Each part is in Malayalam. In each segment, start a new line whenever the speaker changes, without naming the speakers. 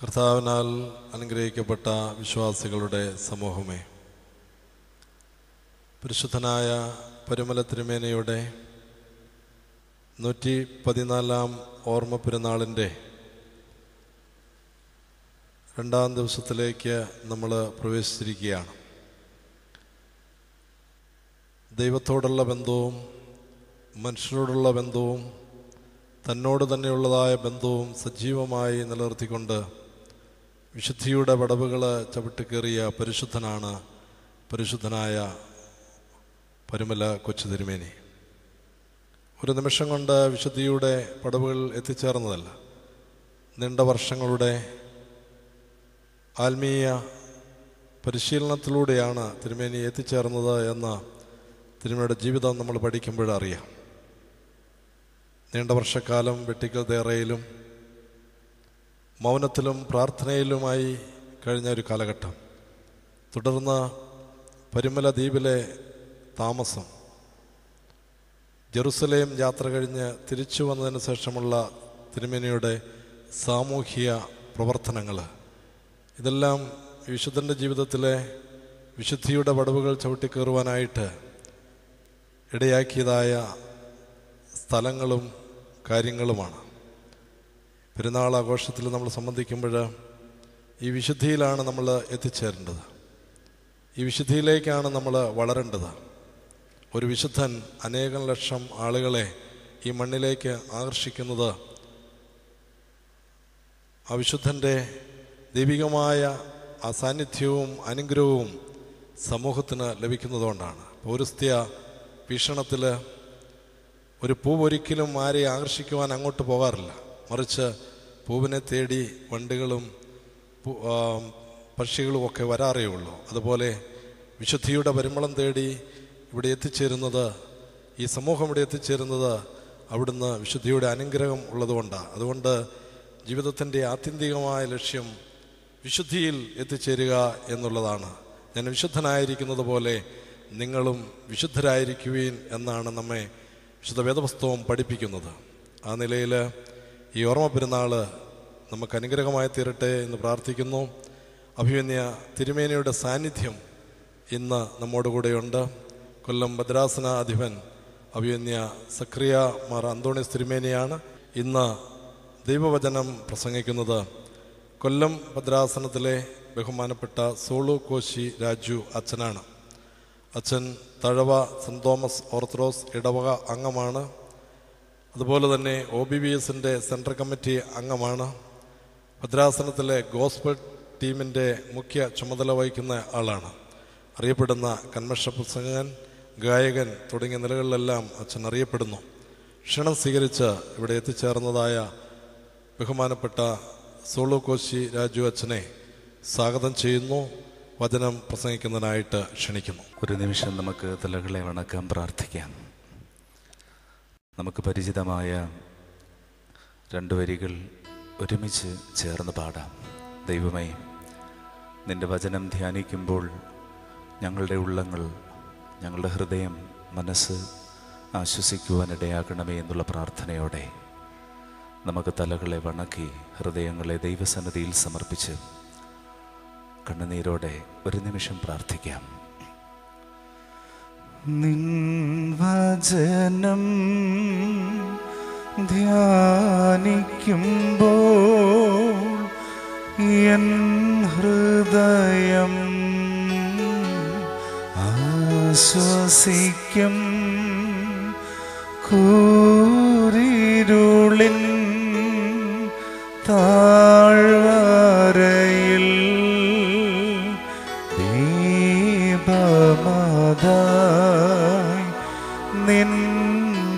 കർത്താവിനാൽ അനുഗ്രഹിക്കപ്പെട്ട വിശ്വാസികളുടെ സമൂഹമേ പരിശുദ്ധനായ പരുമല തിരുമേനയുടെ നൂറ്റി പതിനാലാം ഓർമ്മ പെരുന്നാളിൻ്റെ രണ്ടാം ദിവസത്തിലേക്ക് നമ്മൾ പ്രവേശിച്ചിരിക്കുകയാണ് ദൈവത്തോടുള്ള ബന്ധവും മനുഷ്യരോടുള്ള ബന്ധവും തന്നോട് തന്നെയുള്ളതായ ബന്ധവും സജീവമായി നിലനിർത്തിക്കൊണ്ട് വിശുദ്ധിയുടെ വടവുകൾ ചവിട്ടിക്കേറിയ പരിശുദ്ധനാണ് പരിശുദ്ധനായ പരുമല കൊച്ചു തിരുമേനി ഒരു നിമിഷം കൊണ്ട് വിശുദ്ധിയുടെ പടവുകൾ എത്തിച്ചേർന്നതല്ല നീണ്ട വർഷങ്ങളുടെ ആത്മീയ പരിശീലനത്തിലൂടെയാണ് തിരുമേനി എത്തിച്ചേർന്നത് എന്ന് തിരുമേനിയുടെ ജീവിതം നമ്മൾ പഠിക്കുമ്പോഴറിയാം നീണ്ട വർഷക്കാലം വെട്ടിക്കൽ തേറയിലും മൗനത്തിലും പ്രാർത്ഥനയിലുമായി കഴിഞ്ഞ ഒരു കാലഘട്ടം തുടർന്ന് പരിമല ദ്വീപിലെ താമസം ജെറുസലേം യാത്ര കഴിഞ്ഞ് തിരിച്ചു വന്നതിന് ശേഷമുള്ള തിരുമേനിയുടെ സാമൂഹിക പ്രവർത്തനങ്ങൾ ഇതെല്ലാം വിശുദ്ധൻ്റെ ജീവിതത്തിലെ വിശുദ്ധിയുടെ പടവുകൾ ചവിട്ടിക്കേറുവാനായിട്ട് ഇടയാക്കിയതായ സ്ഥലങ്ങളും കാര്യങ്ങളുമാണ് പെരുന്നാൾ ആഘോഷത്തിൽ നമ്മൾ സംബന്ധിക്കുമ്പോൾ ഈ വിശുദ്ധിയിലാണ് നമ്മൾ എത്തിച്ചേരേണ്ടത് ഈ വിശുദ്ധിയിലേക്കാണ് നമ്മൾ വളരേണ്ടത് ഒരു വിശുദ്ധൻ അനേകം ലക്ഷം ആളുകളെ ഈ മണ്ണിലേക്ക് ആകർഷിക്കുന്നത് ആ വിശുദ്ധൻ്റെ ദൈവികമായ ആ സാന്നിധ്യവും അനുഗ്രഹവും സമൂഹത്തിന് ലഭിക്കുന്നതുകൊണ്ടാണ് പൗരസ്ത്യ ഭീഷണത്തിൽ ഒരു പൂവൊരിക്കലും ആരെ ആകർഷിക്കുവാൻ അങ്ങോട്ട് പോകാറില്ല മറിച്ച് പൂവിനെ തേടി വണ്ടുകളും പക്ഷികളും ഒക്കെ വരാറേ ഉള്ളൂ അതുപോലെ വിശുദ്ധിയുടെ പരിമളം തേടി ഇവിടെ എത്തിച്ചേരുന്നത് ഈ സമൂഹം ഇവിടെ എത്തിച്ചേരുന്നത് അവിടുന്ന് വിശുദ്ധിയുടെ അനുഗ്രഹം ഉള്ളതുകൊണ്ടാണ് അതുകൊണ്ട് ജീവിതത്തിൻ്റെ ആത്യന്തികമായ ലക്ഷ്യം വിശുദ്ധിയിൽ എത്തിച്ചേരുക എന്നുള്ളതാണ് ഞാൻ വിശുദ്ധനായിരിക്കുന്നത് പോലെ നിങ്ങളും വിശുദ്ധരായിരിക്കുവീൻ എന്നാണ് നമ്മെ വിശുദ്ധ വേദപുസ്തകം പഠിപ്പിക്കുന്നത് ആ നിലയിൽ ഈ ഓർമ്മ പെരുന്നാൾ നമുക്ക് അനുഗ്രഹമായി തീരട്ടെ എന്ന് പ്രാർത്ഥിക്കുന്നു അഭിമന്യ തിരുമേനിയുടെ സാന്നിധ്യം ഇന്ന് നമ്മോടുകൂടെയുണ്ട് കൊല്ലം ഭദ്രാസന അധിപൻ അഭിമന്യ സക്രിയ മാർ അന്തോണിസ് തിരുമേനിയാണ് ഇന്ന് ദൈവവചനം പ്രസംഗിക്കുന്നത് കൊല്ലം ഭദ്രാസനത്തിലെ ബഹുമാനപ്പെട്ട സോളു കോശി രാജു അച്ഛനാണ് അച്ഛൻ തഴവ സെന്റ് തോമസ് ഓർത്തഡോക്സ് ഇടവക അംഗമാണ് അതുപോലെ തന്നെ ഒ ബി ബി എസിൻ്റെ സെൻട്രൽ കമ്മിറ്റി അംഗമാണ് ഭദ്രാസനത്തിലെ ഗോസ്ബൽ ടീമിൻ്റെ മുഖ്യ ചുമതല വഹിക്കുന്ന ആളാണ് അറിയപ്പെടുന്ന കന്മഷ പുസ്തകൻ ഗായകൻ തുടങ്ങിയ നിലകളിലെല്ലാം അച്ഛൻ അറിയപ്പെടുന്നു ക്ഷണം സ്വീകരിച്ച് ഇവിടെ എത്തിച്ചേർന്നതായ ബഹുമാനപ്പെട്ട സോളു കോശി രാജു അച്ഛനെ സ്വാഗതം ചെയ്യുന്നു വചനം പ്രസംഗിക്കുന്നതിനായിട്ട് ക്ഷണിക്കുന്നു
ഒരു നിമിഷം നമുക്ക് തലകളെ വണക്കം പ്രാർത്ഥിക്കാം നമുക്ക് പരിചിതമായ രണ്ട് വരികൾ ഒരുമിച്ച് ചേർന്ന് പാടാം ദൈവമേ നിൻ്റെ വചനം ധ്യാനിക്കുമ്പോൾ ഞങ്ങളുടെ ഉള്ളങ്ങൾ ഞങ്ങളുടെ ഹൃദയം മനസ്സ് ആശ്വസിക്കുവാനിടയാകണമേ എന്നുള്ള പ്രാർത്ഥനയോടെ നമുക്ക് തലകളെ വണക്കി ഹൃദയങ്ങളെ ദൈവസന്നതിയിൽ സമർപ്പിച്ച് കണ്ണുനീരോടെ ഒരു നിമിഷം പ്രാർത്ഥിക്കാം
നിൻവചനം ധ്യാനിക്കുമ്പോൾ എൻ ഹൃദയം ആശ്വസിക്കും കൂരിരുളിൻ താഴ്വ നിൻമൊഴികൾ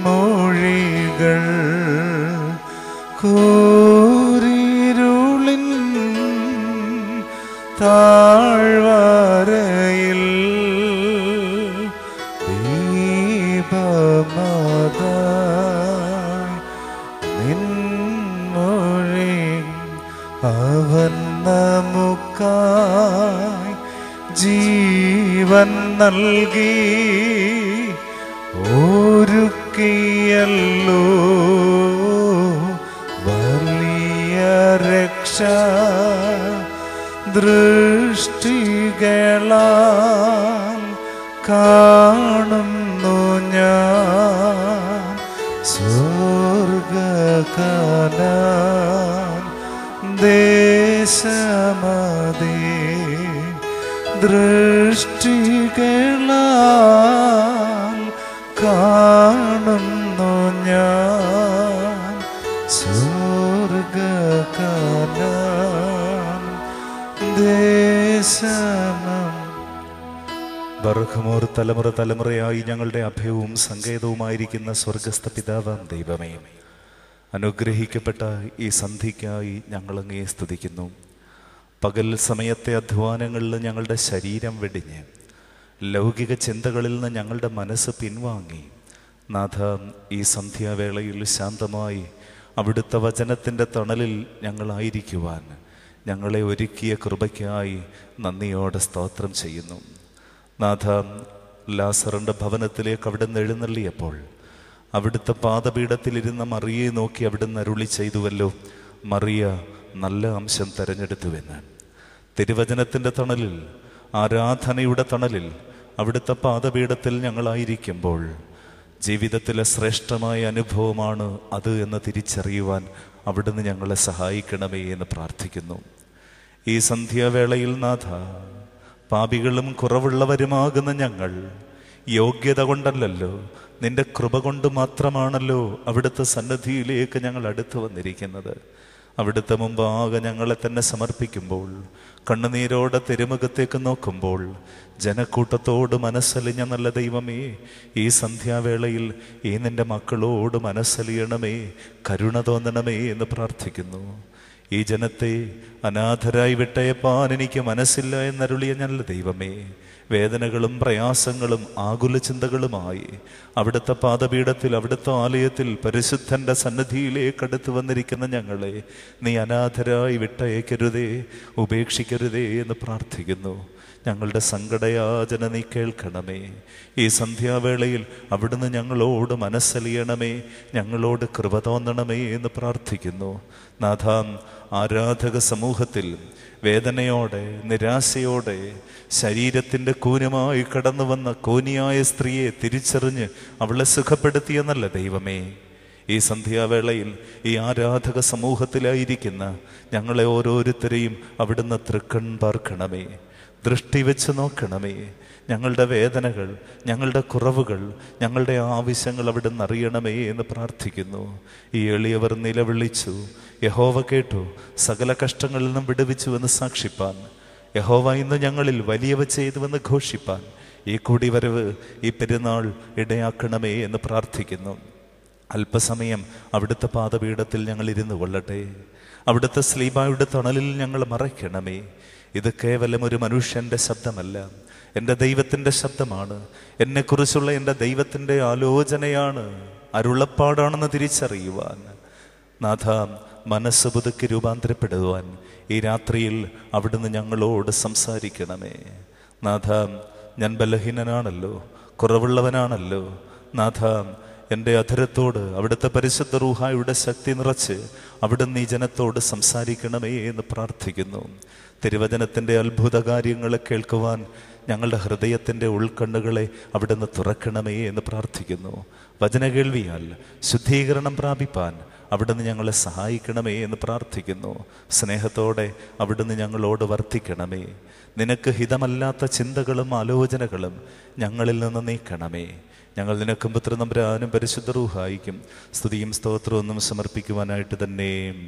കൂരിരുളിൻ താഴ്വരയിൽ ദീപമത നിൻമൊഴി അവൻ നമുക്കായി ജീവൻ നൽകി ഒരുക്കിയല്ലോ വലിയ രക്ഷ ദൃഷ്ടികള കാണുന്നു ഞാൻ സ്വർഗകാല ദേശമതേ ദൃഷ്ടികളാൽ കാണുന്നു ഞാൻ സ്വർഗകാല ദേശമം
ബർഹമോർ തലമുറ തലമുറയായി ഞങ്ങളുടെ അഭയവും സങ്കേതവുമായിരിക്കുന്ന സ്വർഗസ്ഥ പിതാവാം ദൈവമേ അനുഗ്രഹിക്കപ്പെട്ട ഈ സന്ധിക്കായി ഞങ്ങളങ്ങയെ സ്തുതിക്കുന്നു പകൽ സമയത്തെ അധ്വാനങ്ങളിൽ ഞങ്ങളുടെ ശരീരം വെടിഞ്ഞ് ലൗകിക ചിന്തകളിൽ നിന്ന് ഞങ്ങളുടെ മനസ്സ് പിൻവാങ്ങി നാഥ ഈ സന്ധ്യാവേളയിൽ ശാന്തമായി അവിടുത്തെ വചനത്തിൻ്റെ തണലിൽ ഞങ്ങളായിരിക്കുവാൻ ഞങ്ങളെ ഒരുക്കിയ കൃപയ്ക്കായി നന്ദിയോടെ സ്തോത്രം ചെയ്യുന്നു നാഥ ലാസറിൻ്റെ ഭവനത്തിലേക്ക് അവിടെ നിന്ന് എഴുന്നള്ളിയപ്പോൾ അവിടുത്തെ പാതപീഠത്തിലിരുന്ന മറിയെ നോക്കി അവിടുന്ന് അരുളി ചെയ്തുവല്ലോ മറിയ നല്ല അംശം തെരഞ്ഞെടുത്തുവെന്ന് തിരുവചനത്തിൻ്റെ തണലിൽ ആരാധനയുടെ തണലിൽ അവിടുത്തെ പാദപീഠത്തിൽ ഞങ്ങളായിരിക്കുമ്പോൾ ജീവിതത്തിലെ ശ്രേഷ്ഠമായ അനുഭവമാണ് അത് എന്ന് തിരിച്ചറിയുവാൻ അവിടുന്ന് ഞങ്ങളെ സഹായിക്കണമേ എന്ന് പ്രാർത്ഥിക്കുന്നു ഈ സന്ധ്യാവേളയിൽ നാഥ പാപികളും കുറവുള്ളവരുമാകുന്ന ഞങ്ങൾ യോഗ്യത കൊണ്ടല്ലല്ലോ നിന്റെ കൃപ കൊണ്ട് മാത്രമാണല്ലോ അവിടുത്തെ സന്നദ്ധിയിലേക്ക് ഞങ്ങൾ അടുത്തു വന്നിരിക്കുന്നത് അവിടുത്തെ മുമ്പാകെ ഞങ്ങളെ തന്നെ സമർപ്പിക്കുമ്പോൾ കണ്ണുനീരോടെ തിരുമുഖത്തേക്ക് നോക്കുമ്പോൾ ജനക്കൂട്ടത്തോട് മനസ്സലിഞ്ഞ നല്ല ദൈവമേ ഈ സന്ധ്യാവേളയിൽ ഈ നിൻ്റെ മക്കളോട് മനസ്സലിയണമേ കരുണ തോന്നണമേ എന്ന് പ്രാർത്ഥിക്കുന്നു ഈ ജനത്തെ അനാഥരായി വിട്ടയപ്പാൻ എനിക്ക് മനസ്സില്ല എന്നരുളിയ നല്ല ദൈവമേ വേദനകളും പ്രയാസങ്ങളും ആകുല ചിന്തകളുമായി അവിടുത്തെ പാദപീഠത്തിൽ അവിടുത്തെ ആലയത്തിൽ പരിശുദ്ധൻ്റെ സന്നദ്ധിയിലേക്ക് വന്നിരിക്കുന്ന ഞങ്ങളെ നീ അനാഥരായി വിട്ടയക്കരുതേ ഉപേക്ഷിക്കരുതേ എന്ന് പ്രാർത്ഥിക്കുന്നു ഞങ്ങളുടെ സങ്കടയാചന നീ കേൾക്കണമേ ഈ സന്ധ്യാവേളയിൽ അവിടുന്ന് ഞങ്ങളോട് മനസ്സലിയണമേ ഞങ്ങളോട് കൃപ തോന്നണമേ എന്ന് പ്രാർത്ഥിക്കുന്നു നാഥാം ആരാധക സമൂഹത്തിൽ വേദനയോടെ നിരാശയോടെ ശരീരത്തിൻ്റെ കൂനമായി കടന്നു വന്ന കൂനിയായ സ്ത്രീയെ തിരിച്ചറിഞ്ഞ് അവളെ സുഖപ്പെടുത്തിയെന്നല്ല ദൈവമേ ഈ സന്ധ്യാവേളയിൽ ഈ ആരാധക സമൂഹത്തിലായിരിക്കുന്ന ഞങ്ങളെ ഓരോരുത്തരെയും അവിടുന്ന് തൃക്കൺ പാർക്കണമേ ദൃഷ്ടി വെച്ച് നോക്കണമേ ഞങ്ങളുടെ വേദനകൾ ഞങ്ങളുടെ കുറവുകൾ ഞങ്ങളുടെ ആവശ്യങ്ങൾ അവിടുന്ന് അറിയണമേ എന്ന് പ്രാർത്ഥിക്കുന്നു ഈ എളിയവർ നിലവിളിച്ചു യഹോവ കേട്ടു സകല കഷ്ടങ്ങളിൽ നിന്നും വിടുവിച്ചു എന്ന് സാക്ഷിപ്പാൻ യഹോവ ഇന്ന് ഞങ്ങളിൽ വലിയവ ചെയ്തുവെന്ന് ഘോഷിപ്പാൻ ഈ കൂടിവരവ് ഈ പെരുന്നാൾ ഇടയാക്കണമേ എന്ന് പ്രാർത്ഥിക്കുന്നു അല്പസമയം അവിടുത്തെ പാദപീഠത്തിൽ ഞങ്ങൾ ഇരുന്നു കൊള്ളട്ടെ അവിടുത്തെ സ്ലീബായുടെ തണലിൽ ഞങ്ങൾ മറയ്ക്കണമേ ഇത് കേവലം ഒരു മനുഷ്യൻ്റെ ശബ്ദമല്ല എൻ്റെ ദൈവത്തിൻ്റെ ശബ്ദമാണ് എന്നെക്കുറിച്ചുള്ള എൻ്റെ ദൈവത്തിൻ്റെ ആലോചനയാണ് അരുളപ്പാടാണെന്ന് തിരിച്ചറിയുവാൻ നാഥ മനസ്സ് പുതുക്കി രൂപാന്തരപ്പെടുവാൻ ഈ രാത്രിയിൽ അവിടുന്ന് ഞങ്ങളോട് സംസാരിക്കണമേ നാഥ ഞാൻ ബലഹീനനാണല്ലോ കുറവുള്ളവനാണല്ലോ നാഥ എൻ്റെ അധരത്തോട് അവിടുത്തെ പരിശുദ്ധ റൂഹായുടെ ശക്തി നിറച്ച് അവിടുന്ന് ഈ ജനത്തോട് സംസാരിക്കണമേ എന്ന് പ്രാർത്ഥിക്കുന്നു തിരുവചനത്തിൻ്റെ അത്ഭുത കാര്യങ്ങളെ കേൾക്കുവാൻ ഞങ്ങളുടെ ഹൃദയത്തിൻ്റെ ഉൾക്കണ്ണുകളെ നിന്ന് തുറക്കണമേ എന്ന് പ്രാർത്ഥിക്കുന്നു വചന കേൾവിയാൽ ശുദ്ധീകരണം പ്രാപിപ്പാൻ അവിടുന്ന് ഞങ്ങളെ സഹായിക്കണമേ എന്ന് പ്രാർത്ഥിക്കുന്നു സ്നേഹത്തോടെ അവിടുന്ന് ഞങ്ങളോട് വർത്തിക്കണമേ നിനക്ക് ഹിതമല്ലാത്ത ചിന്തകളും ആലോചനകളും ഞങ്ങളിൽ നിന്ന് നീക്കണമേ ഞങ്ങൾ നിനക്കും പുത്രനമ്പരാനും പരിശുദ്ധ റൂഹായിക്കും സ്തുതിയും സ്തോത്രവും സമർപ്പിക്കുവാനായിട്ട് തന്നെയും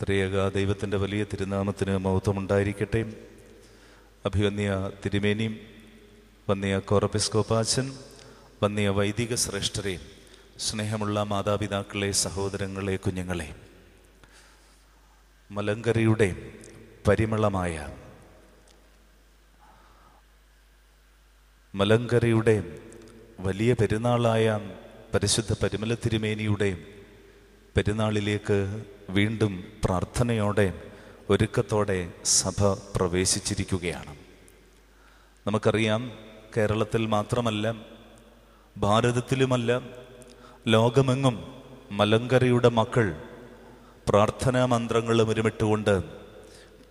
ത്രിയേക ദൈവത്തിൻ്റെ വലിയ തിരുനാമത്തിന് മഹത്വമുണ്ടായിരിക്കട്ടെ അഭിവന്യ തിരുമേനിയും വന്നിയ കോറപ്പിസ്കോപ്പാച്ചൻ വന്നിയ വൈദിക ശ്രേഷ്ഠരെ സ്നേഹമുള്ള മാതാപിതാക്കളെ സഹോദരങ്ങളെ കുഞ്ഞുങ്ങളെ മലങ്കരയുടെ പരിമളമായ മലങ്കരയുടെ വലിയ പെരുന്നാളായ പരിശുദ്ധ പരിമല തിരുമേനിയുടെ പെരുന്നാളിലേക്ക് വീണ്ടും പ്രാർത്ഥനയോടെ ഒരുക്കത്തോടെ സഭ പ്രവേശിച്ചിരിക്കുകയാണ് നമുക്കറിയാം കേരളത്തിൽ മാത്രമല്ല ഭാരതത്തിലുമല്ല ലോകമെങ്ങും മലങ്കരയുടെ മക്കൾ പ്രാർത്ഥനാ മന്ത്രങ്ങളും ഒരുമിട്ടുകൊണ്ട്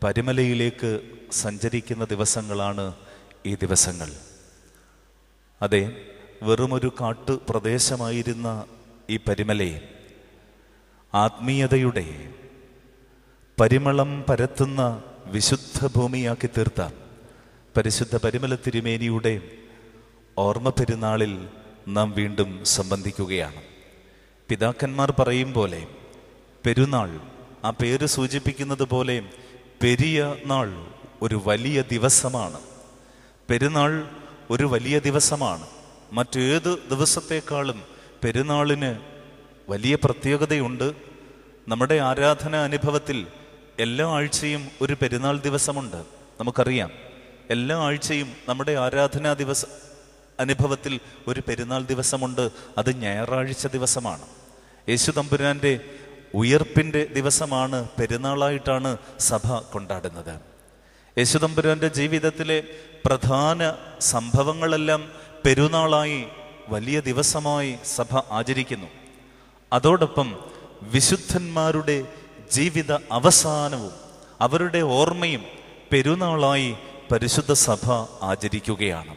പരിമലയിലേക്ക് സഞ്ചരിക്കുന്ന ദിവസങ്ങളാണ് ഈ ദിവസങ്ങൾ അതെ വെറുമൊരു കാട്ടു പ്രദേശമായിരുന്ന ഈ പരിമലയെ ആത്മീയതയുടെ പരിമളം പരത്തുന്ന വിശുദ്ധ ഭൂമിയാക്കി തീർത്ത പരിശുദ്ധ പരിമല തിരുമേനിയുടെ ഓർമ്മ പെരുന്നാളിൽ നാം വീണ്ടും സംബന്ധിക്കുകയാണ് പിതാക്കന്മാർ പറയും പോലെ പെരുന്നാൾ ആ പേര് സൂചിപ്പിക്കുന്നത് പോലെ പെരിയ നാൾ ഒരു വലിയ ദിവസമാണ് പെരുന്നാൾ ഒരു വലിയ ദിവസമാണ് മറ്റേത് ദിവസത്തെക്കാളും പെരുന്നാളിന് വലിയ പ്രത്യേകതയുണ്ട് നമ്മുടെ ആരാധന അനുഭവത്തിൽ എല്ലാ ആഴ്ചയും ഒരു പെരുന്നാൾ ദിവസമുണ്ട് നമുക്കറിയാം എല്ലാ ആഴ്ചയും നമ്മുടെ ആരാധനാ ദിവസ അനുഭവത്തിൽ ഒരു പെരുന്നാൾ ദിവസമുണ്ട് അത് ഞായറാഴ്ച ദിവസമാണ് യേശു തമ്പുരാൻ്റെ ഉയർപ്പിൻ്റെ ദിവസമാണ് പെരുന്നാളായിട്ടാണ് സഭ കൊണ്ടാടുന്നത് യേശു തമ്പുരാൻ്റെ ജീവിതത്തിലെ പ്രധാന സംഭവങ്ങളെല്ലാം പെരുന്നാളായി വലിയ ദിവസമായി സഭ ആചരിക്കുന്നു അതോടൊപ്പം വിശുദ്ധന്മാരുടെ ജീവിത അവസാനവും അവരുടെ ഓർമ്മയും പെരുന്നാളായി പരിശുദ്ധ സഭ ആചരിക്കുകയാണ്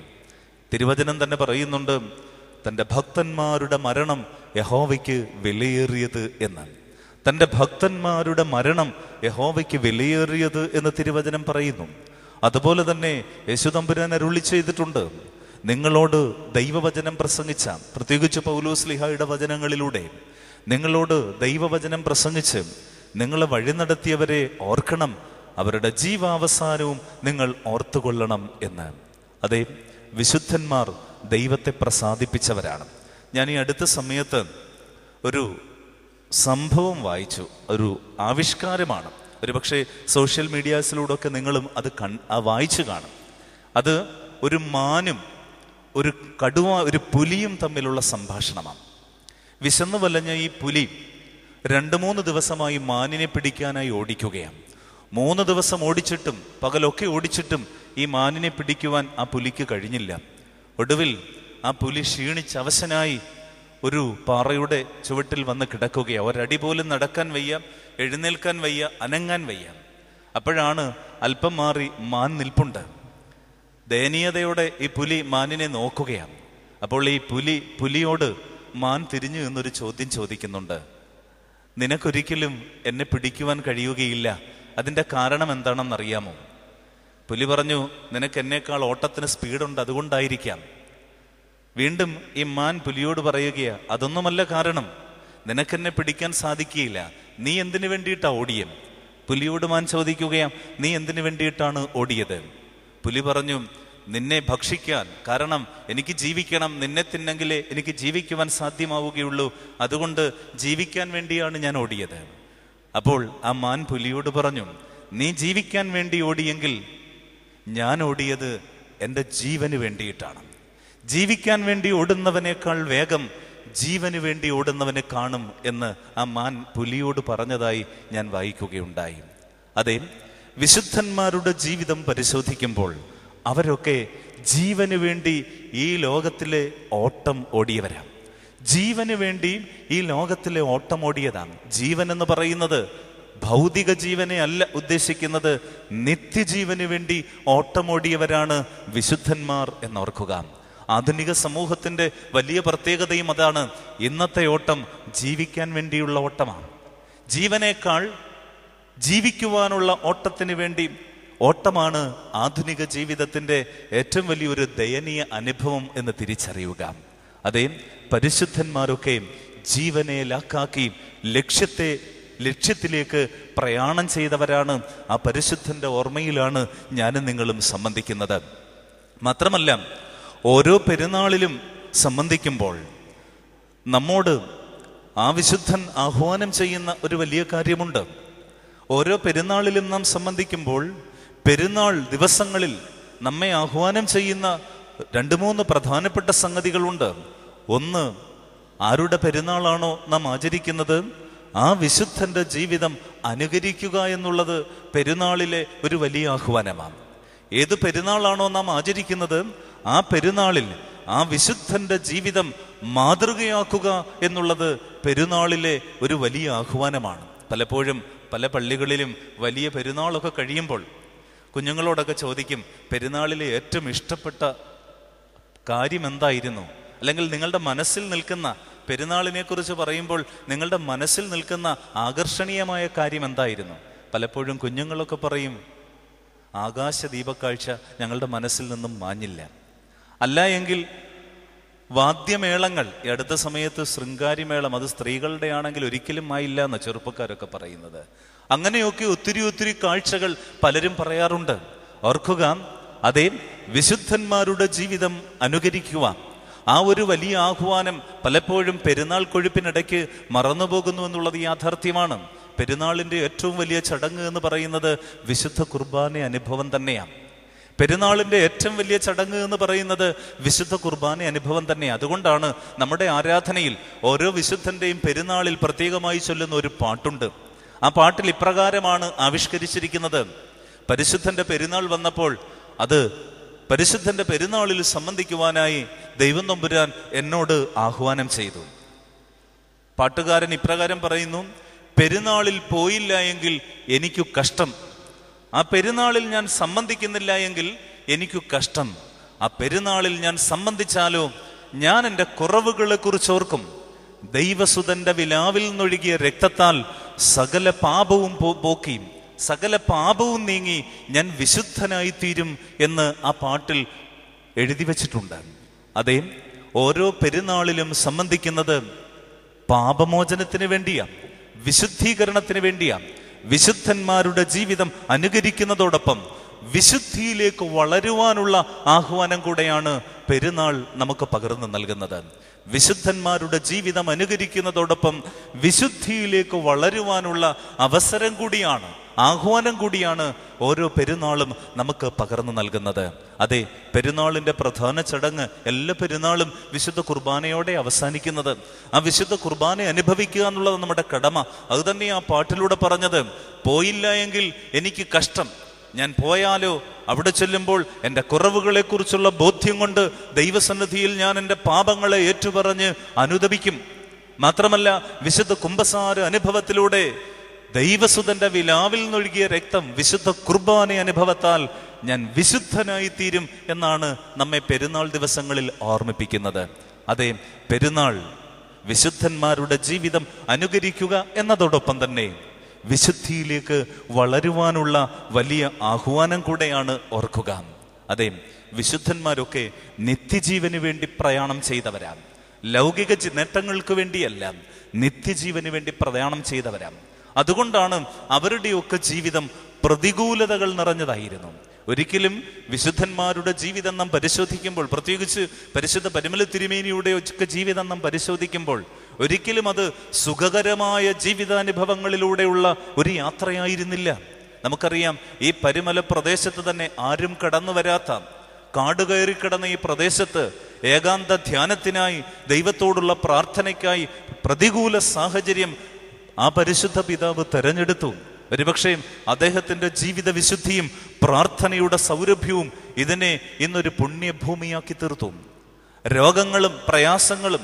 തിരുവചനം തന്നെ പറയുന്നുണ്ട് തൻ്റെ ഭക്തന്മാരുടെ മരണം യഹോവയ്ക്ക് വിലയേറിയത് എന്ന് തൻ്റെ ഭക്തന്മാരുടെ മരണം യഹോവയ്ക്ക് വിലയേറിയത് എന്ന് തിരുവചനം പറയുന്നു അതുപോലെ തന്നെ യശുതമ്പുരാൻ അരുളി ചെയ്തിട്ടുണ്ട് നിങ്ങളോട് ദൈവവചനം പ്രസംഗിച്ച പ്രത്യേകിച്ച് പൗലോസ് വചനങ്ങളിലൂടെ നിങ്ങളോട് ദൈവവചനം പ്രസംഗിച്ച് നിങ്ങളെ വഴി നടത്തിയവരെ ഓർക്കണം അവരുടെ ജീവാവസാനവും നിങ്ങൾ ഓർത്തുകൊള്ളണം എന്ന് അതെ വിശുദ്ധന്മാർ ദൈവത്തെ പ്രസാദിപ്പിച്ചവരാണ് ഞാൻ ഈ അടുത്ത സമയത്ത് ഒരു സംഭവം വായിച്ചു ഒരു ആവിഷ്കാരമാണ് ഒരുപക്ഷെ സോഷ്യൽ മീഡിയാസിലൂടെയൊക്കെ നിങ്ങളും അത് കൺ വായിച്ചു കാണും അത് ഒരു മാനും ഒരു കടുവ ഒരു പുലിയും തമ്മിലുള്ള സംഭാഷണമാണ് വിശന്ന് വലഞ്ഞ ഈ പുലി രണ്ട് മൂന്ന് ദിവസമായി മാനിനെ പിടിക്കാനായി ഓടിക്കുകയാണ് മൂന്ന് ദിവസം ഓടിച്ചിട്ടും പകലൊക്കെ ഓടിച്ചിട്ടും ഈ മാനിനെ പിടിക്കുവാൻ ആ പുലിക്ക് കഴിഞ്ഞില്ല ഒടുവിൽ ആ പുലി ക്ഷീണിച്ച് അവശനായി ഒരു പാറയുടെ ചുവട്ടിൽ വന്ന് കിടക്കുകയാണ് ഒരടി പോലും നടക്കാൻ വയ്യ എഴുന്നേൽക്കാൻ വയ്യ അനങ്ങാൻ വയ്യ അപ്പോഴാണ് അല്പം മാറി മാൻ നിൽപ്പുണ്ട് ദയനീയതയോടെ ഈ പുലി മാനിനെ നോക്കുകയാണ് അപ്പോൾ ഈ പുലി പുലിയോട് മാൻ തിരിഞ്ഞു എന്നൊരു ചോദ്യം ചോദിക്കുന്നുണ്ട് നിനക്കൊരിക്കലും എന്നെ പിടിക്കുവാൻ കഴിയുകയില്ല അതിൻ്റെ കാരണം എന്താണെന്നറിയാമോ പുലി പറഞ്ഞു നിനക്ക് എന്നേക്കാൾ ഓട്ടത്തിന് സ്പീഡുണ്ട് അതുകൊണ്ടായിരിക്കാം വീണ്ടും ഈ മാൻ പുലിയോട് പറയുകയാ അതൊന്നുമല്ല കാരണം നിനക്കെന്നെ പിടിക്കാൻ സാധിക്കുകയില്ല നീ എന്തിനു വേണ്ടിയിട്ടാ ഓടിയത് പുലിയോട് മാൻ ചോദിക്കുകയാ നീ എന്തിനു വേണ്ടിയിട്ടാണ് ഓടിയത് പുലി പറഞ്ഞു നിന്നെ ഭക്ഷിക്കാൻ കാരണം എനിക്ക് ജീവിക്കണം നിന്നെ തിന്നെങ്കിലേ എനിക്ക് ജീവിക്കുവാൻ സാധ്യമാവുകയുള്ളൂ അതുകൊണ്ട് ജീവിക്കാൻ വേണ്ടിയാണ് ഞാൻ ഓടിയത് അപ്പോൾ ആ മാൻ പുലിയോട് പറഞ്ഞു നീ ജീവിക്കാൻ വേണ്ടി ഓടിയെങ്കിൽ ഞാൻ ഓടിയത് എൻ്റെ ജീവന് വേണ്ടിയിട്ടാണ് ജീവിക്കാൻ വേണ്ടി ഓടുന്നവനേക്കാൾ വേഗം ജീവന് വേണ്ടി ഓടുന്നവനെ കാണും എന്ന് ആ മാൻ പുലിയോട് പറഞ്ഞതായി ഞാൻ വായിക്കുകയുണ്ടായി അതെ വിശുദ്ധന്മാരുടെ ജീവിതം പരിശോധിക്കുമ്പോൾ അവരൊക്കെ ജീവന് വേണ്ടി ഈ ലോകത്തിലെ ഓട്ടം ഓടിയവരാണ് ജീവന് വേണ്ടി ഈ ലോകത്തിലെ ഓട്ടം ഓടിയതാണ് ജീവൻ എന്ന് പറയുന്നത് ഭൗതിക ജീവനെ അല്ല ഉദ്ദേശിക്കുന്നത് നിത്യജീവന് വേണ്ടി ഓട്ടമോടിയവരാണ് വിശുദ്ധന്മാർ എന്നോർക്കുക ആധുനിക സമൂഹത്തിൻ്റെ വലിയ പ്രത്യേകതയും അതാണ് ഇന്നത്തെ ഓട്ടം ജീവിക്കാൻ വേണ്ടിയുള്ള ഓട്ടമാണ് ജീവനേക്കാൾ ജീവിക്കുവാനുള്ള ഓട്ടത്തിന് വേണ്ടി ഓട്ടമാണ് ആധുനിക ജീവിതത്തിൻ്റെ ഏറ്റവും വലിയൊരു ദയനീയ അനുഭവം എന്ന് തിരിച്ചറിയുക അതേ പരിശുദ്ധന്മാരൊക്കെ ജീവനെ ലാക്കാക്കി ലക്ഷ്യത്തെ ലക്ഷ്യത്തിലേക്ക് പ്രയാണം ചെയ്തവരാണ് ആ പരിശുദ്ധൻ്റെ ഓർമ്മയിലാണ് ഞാനും നിങ്ങളും സംബന്ധിക്കുന്നത് മാത്രമല്ല ഓരോ പെരുന്നാളിലും സംബന്ധിക്കുമ്പോൾ നമ്മോട് ആ വിശുദ്ധൻ ആഹ്വാനം ചെയ്യുന്ന ഒരു വലിയ കാര്യമുണ്ട് ഓരോ പെരുന്നാളിലും നാം സംബന്ധിക്കുമ്പോൾ പെരുന്നാൾ ദിവസങ്ങളിൽ നമ്മെ ആഹ്വാനം ചെയ്യുന്ന രണ്ട് മൂന്ന് പ്രധാനപ്പെട്ട സംഗതികളുണ്ട് ഒന്ന് ആരുടെ പെരുന്നാളാണോ നാം ആചരിക്കുന്നത് ആ വിശുദ്ധന്റെ ജീവിതം അനുകരിക്കുക എന്നുള്ളത് പെരുന്നാളിലെ ഒരു വലിയ ആഹ്വാനമാണ് ഏത് പെരുന്നാളാണോ നാം ആചരിക്കുന്നത് ആ പെരുന്നാളിൽ ആ വിശുദ്ധന്റെ ജീവിതം മാതൃകയാക്കുക എന്നുള്ളത് പെരുന്നാളിലെ ഒരു വലിയ ആഹ്വാനമാണ് പലപ്പോഴും പല പള്ളികളിലും വലിയ പെരുന്നാളൊക്കെ കഴിയുമ്പോൾ കുഞ്ഞുങ്ങളോടൊക്കെ ചോദിക്കും പെരുന്നാളിലെ ഏറ്റവും ഇഷ്ടപ്പെട്ട കാര്യം എന്തായിരുന്നു അല്ലെങ്കിൽ നിങ്ങളുടെ മനസ്സിൽ നിൽക്കുന്ന പെരുന്നാളിനെക്കുറിച്ച് പറയുമ്പോൾ നിങ്ങളുടെ മനസ്സിൽ നിൽക്കുന്ന ആകർഷണീയമായ കാര്യം എന്തായിരുന്നു പലപ്പോഴും കുഞ്ഞുങ്ങളൊക്കെ പറയും ആകാശ ദീപക്കാഴ്ച ഞങ്ങളുടെ മനസ്സിൽ നിന്നും മാഞ്ഞില്ല അല്ല എങ്കിൽ വാദ്യമേളങ്ങൾ അടുത്ത സമയത്ത് ശൃംഗാരിമേളം അത് സ്ത്രീകളുടെ ആണെങ്കിൽ ഒരിക്കലും ആയില്ല എന്ന് ചെറുപ്പക്കാരൊക്കെ പറയുന്നത് അങ്ങനെയൊക്കെ ഒത്തിരി ഒത്തിരി കാഴ്ചകൾ പലരും പറയാറുണ്ട് ഓർക്കുക അതേ വിശുദ്ധന്മാരുടെ ജീവിതം അനുകരിക്കുക ആ ഒരു വലിയ ആഹ്വാനം പലപ്പോഴും പെരുന്നാൾ കൊഴുപ്പിനിടയ്ക്ക് മറന്നുപോകുന്നു എന്നുള്ളത് യാഥാർത്ഥ്യമാണ് പെരുന്നാളിൻ്റെ ഏറ്റവും വലിയ ചടങ്ങ് എന്ന് പറയുന്നത് വിശുദ്ധ കുർബാന അനുഭവം തന്നെയാണ് പെരുന്നാളിൻ്റെ ഏറ്റവും വലിയ ചടങ്ങ് എന്ന് പറയുന്നത് വിശുദ്ധ കുർബാന അനുഭവം തന്നെയാണ് അതുകൊണ്ടാണ് നമ്മുടെ ആരാധനയിൽ ഓരോ വിശുദ്ധൻ്റെയും പെരുന്നാളിൽ പ്രത്യേകമായി ചൊല്ലുന്ന ഒരു പാട്ടുണ്ട് ആ പാട്ടിൽ ഇപ്രകാരമാണ് ആവിഷ്കരിച്ചിരിക്കുന്നത് പരിശുദ്ധന്റെ പെരുന്നാൾ വന്നപ്പോൾ അത് പരിശുദ്ധന്റെ പെരുന്നാളിൽ സംബന്ധിക്കുവാനായി ദൈവം നമ്പുരാൻ എന്നോട് ആഹ്വാനം ചെയ്തു പാട്ടുകാരൻ ഇപ്രകാരം പറയുന്നു പെരുന്നാളിൽ പോയില്ല എങ്കിൽ എനിക്കു കഷ്ടം ആ പെരുന്നാളിൽ ഞാൻ സംബന്ധിക്കുന്നില്ല എങ്കിൽ എനിക്കു കഷ്ടം ആ പെരുന്നാളിൽ ഞാൻ സംബന്ധിച്ചാലോ ഞാൻ എൻ്റെ കുറവുകളെക്കുറിച്ച് ഓർക്കും ദൈവസുതന്റെ വിലാവിൽ നിന്നൊഴുകിയ രക്തത്താൽ സകല പാപവും പോക്കിയും സകല പാപവും നീങ്ങി ഞാൻ വിശുദ്ധനായി തീരും എന്ന് ആ പാട്ടിൽ എഴുതി വച്ചിട്ടുണ്ട് അതേ ഓരോ പെരുന്നാളിലും സംബന്ധിക്കുന്നത് പാപമോചനത്തിന് വേണ്ടിയാ വിശുദ്ധീകരണത്തിന് വേണ്ടിയാ വിശുദ്ധന്മാരുടെ ജീവിതം അനുകരിക്കുന്നതോടൊപ്പം വിശുദ്ധിയിലേക്ക് വളരുവാനുള്ള ആഹ്വാനം കൂടെയാണ് പെരുന്നാൾ നമുക്ക് പകർന്നു നൽകുന്നത് വിശുദ്ധന്മാരുടെ ജീവിതം അനുകരിക്കുന്നതോടൊപ്പം വിശുദ്ധിയിലേക്ക് വളരുവാനുള്ള അവസരം കൂടിയാണ് ആഹ്വാനം കൂടിയാണ് ഓരോ പെരുന്നാളും നമുക്ക് പകർന്നു നൽകുന്നത് അതെ പെരുന്നാളിൻ്റെ പ്രധാന ചടങ്ങ് എല്ലാ പെരുന്നാളും വിശുദ്ധ കുർബാനയോടെ അവസാനിക്കുന്നത് ആ വിശുദ്ധ കുർബാന അനുഭവിക്കുക എന്നുള്ളത് നമ്മുടെ കടമ അതുതന്നെ ആ പാട്ടിലൂടെ പറഞ്ഞത് പോയില്ല എങ്കിൽ എനിക്ക് കഷ്ടം ഞാൻ പോയാലോ അവിടെ ചെല്ലുമ്പോൾ എൻ്റെ കുറവുകളെക്കുറിച്ചുള്ള ബോധ്യം കൊണ്ട് ദൈവസന്നിധിയിൽ ഞാൻ എൻ്റെ പാപങ്ങളെ ഏറ്റുപറഞ്ഞ് അനുദപിക്കും മാത്രമല്ല വിശുദ്ധ കുംഭസാര അനുഭവത്തിലൂടെ ദൈവസുതന്റെ വിലാവിൽ നൊഴുകിയ രക്തം വിശുദ്ധ കുർബാന അനുഭവത്താൽ ഞാൻ വിശുദ്ധനായി തീരും എന്നാണ് നമ്മെ പെരുന്നാൾ ദിവസങ്ങളിൽ ഓർമ്മിപ്പിക്കുന്നത് അതെ പെരുന്നാൾ വിശുദ്ധന്മാരുടെ ജീവിതം അനുകരിക്കുക എന്നതോടൊപ്പം തന്നെ വിശുദ്ധിയിലേക്ക് വളരുവാനുള്ള വലിയ ആഹ്വാനം കൂടെയാണ് ഓർക്കുക അതെ വിശുദ്ധന്മാരൊക്കെ നിത്യജീവന് വേണ്ടി പ്രയാണം ചെയ്തവരാം ലൗകിക നേട്ടങ്ങൾക്ക് വേണ്ടിയല്ല നിത്യജീവന് വേണ്ടി പ്രയാണം ചെയ്തവരാം അതുകൊണ്ടാണ് അവരുടെയൊക്കെ ജീവിതം പ്രതികൂലതകൾ നിറഞ്ഞതായിരുന്നു ഒരിക്കലും വിശുദ്ധന്മാരുടെ ജീവിതം നാം പരിശോധിക്കുമ്പോൾ പ്രത്യേകിച്ച് പരിശുദ്ധ പരിമല തിരുമേനിയുടെ ഒക്കെ ജീവിതം നാം പരിശോധിക്കുമ്പോൾ ഒരിക്കലും അത് സുഖകരമായ ജീവിതാനുഭവങ്ങളിലൂടെയുള്ള ഒരു യാത്രയായിരുന്നില്ല നമുക്കറിയാം ഈ പരിമല പ്രദേശത്ത് തന്നെ ആരും കടന്നു വരാത്ത കാട് കയറി കിടന്ന ഈ പ്രദേശത്ത് ഏകാന്ത ധ്യാനത്തിനായി ദൈവത്തോടുള്ള പ്രാർത്ഥനയ്ക്കായി പ്രതികൂല സാഹചര്യം ആ പരിശുദ്ധ പിതാവ് തെരഞ്ഞെടുത്തു ഒരുപക്ഷെ അദ്ദേഹത്തിൻ്റെ ജീവിത വിശുദ്ധിയും പ്രാർത്ഥനയുടെ സൗരഭ്യവും ഇതിനെ ഇന്നൊരു പുണ്യഭൂമിയാക്കി തീർത്തു രോഗങ്ങളും പ്രയാസങ്ങളും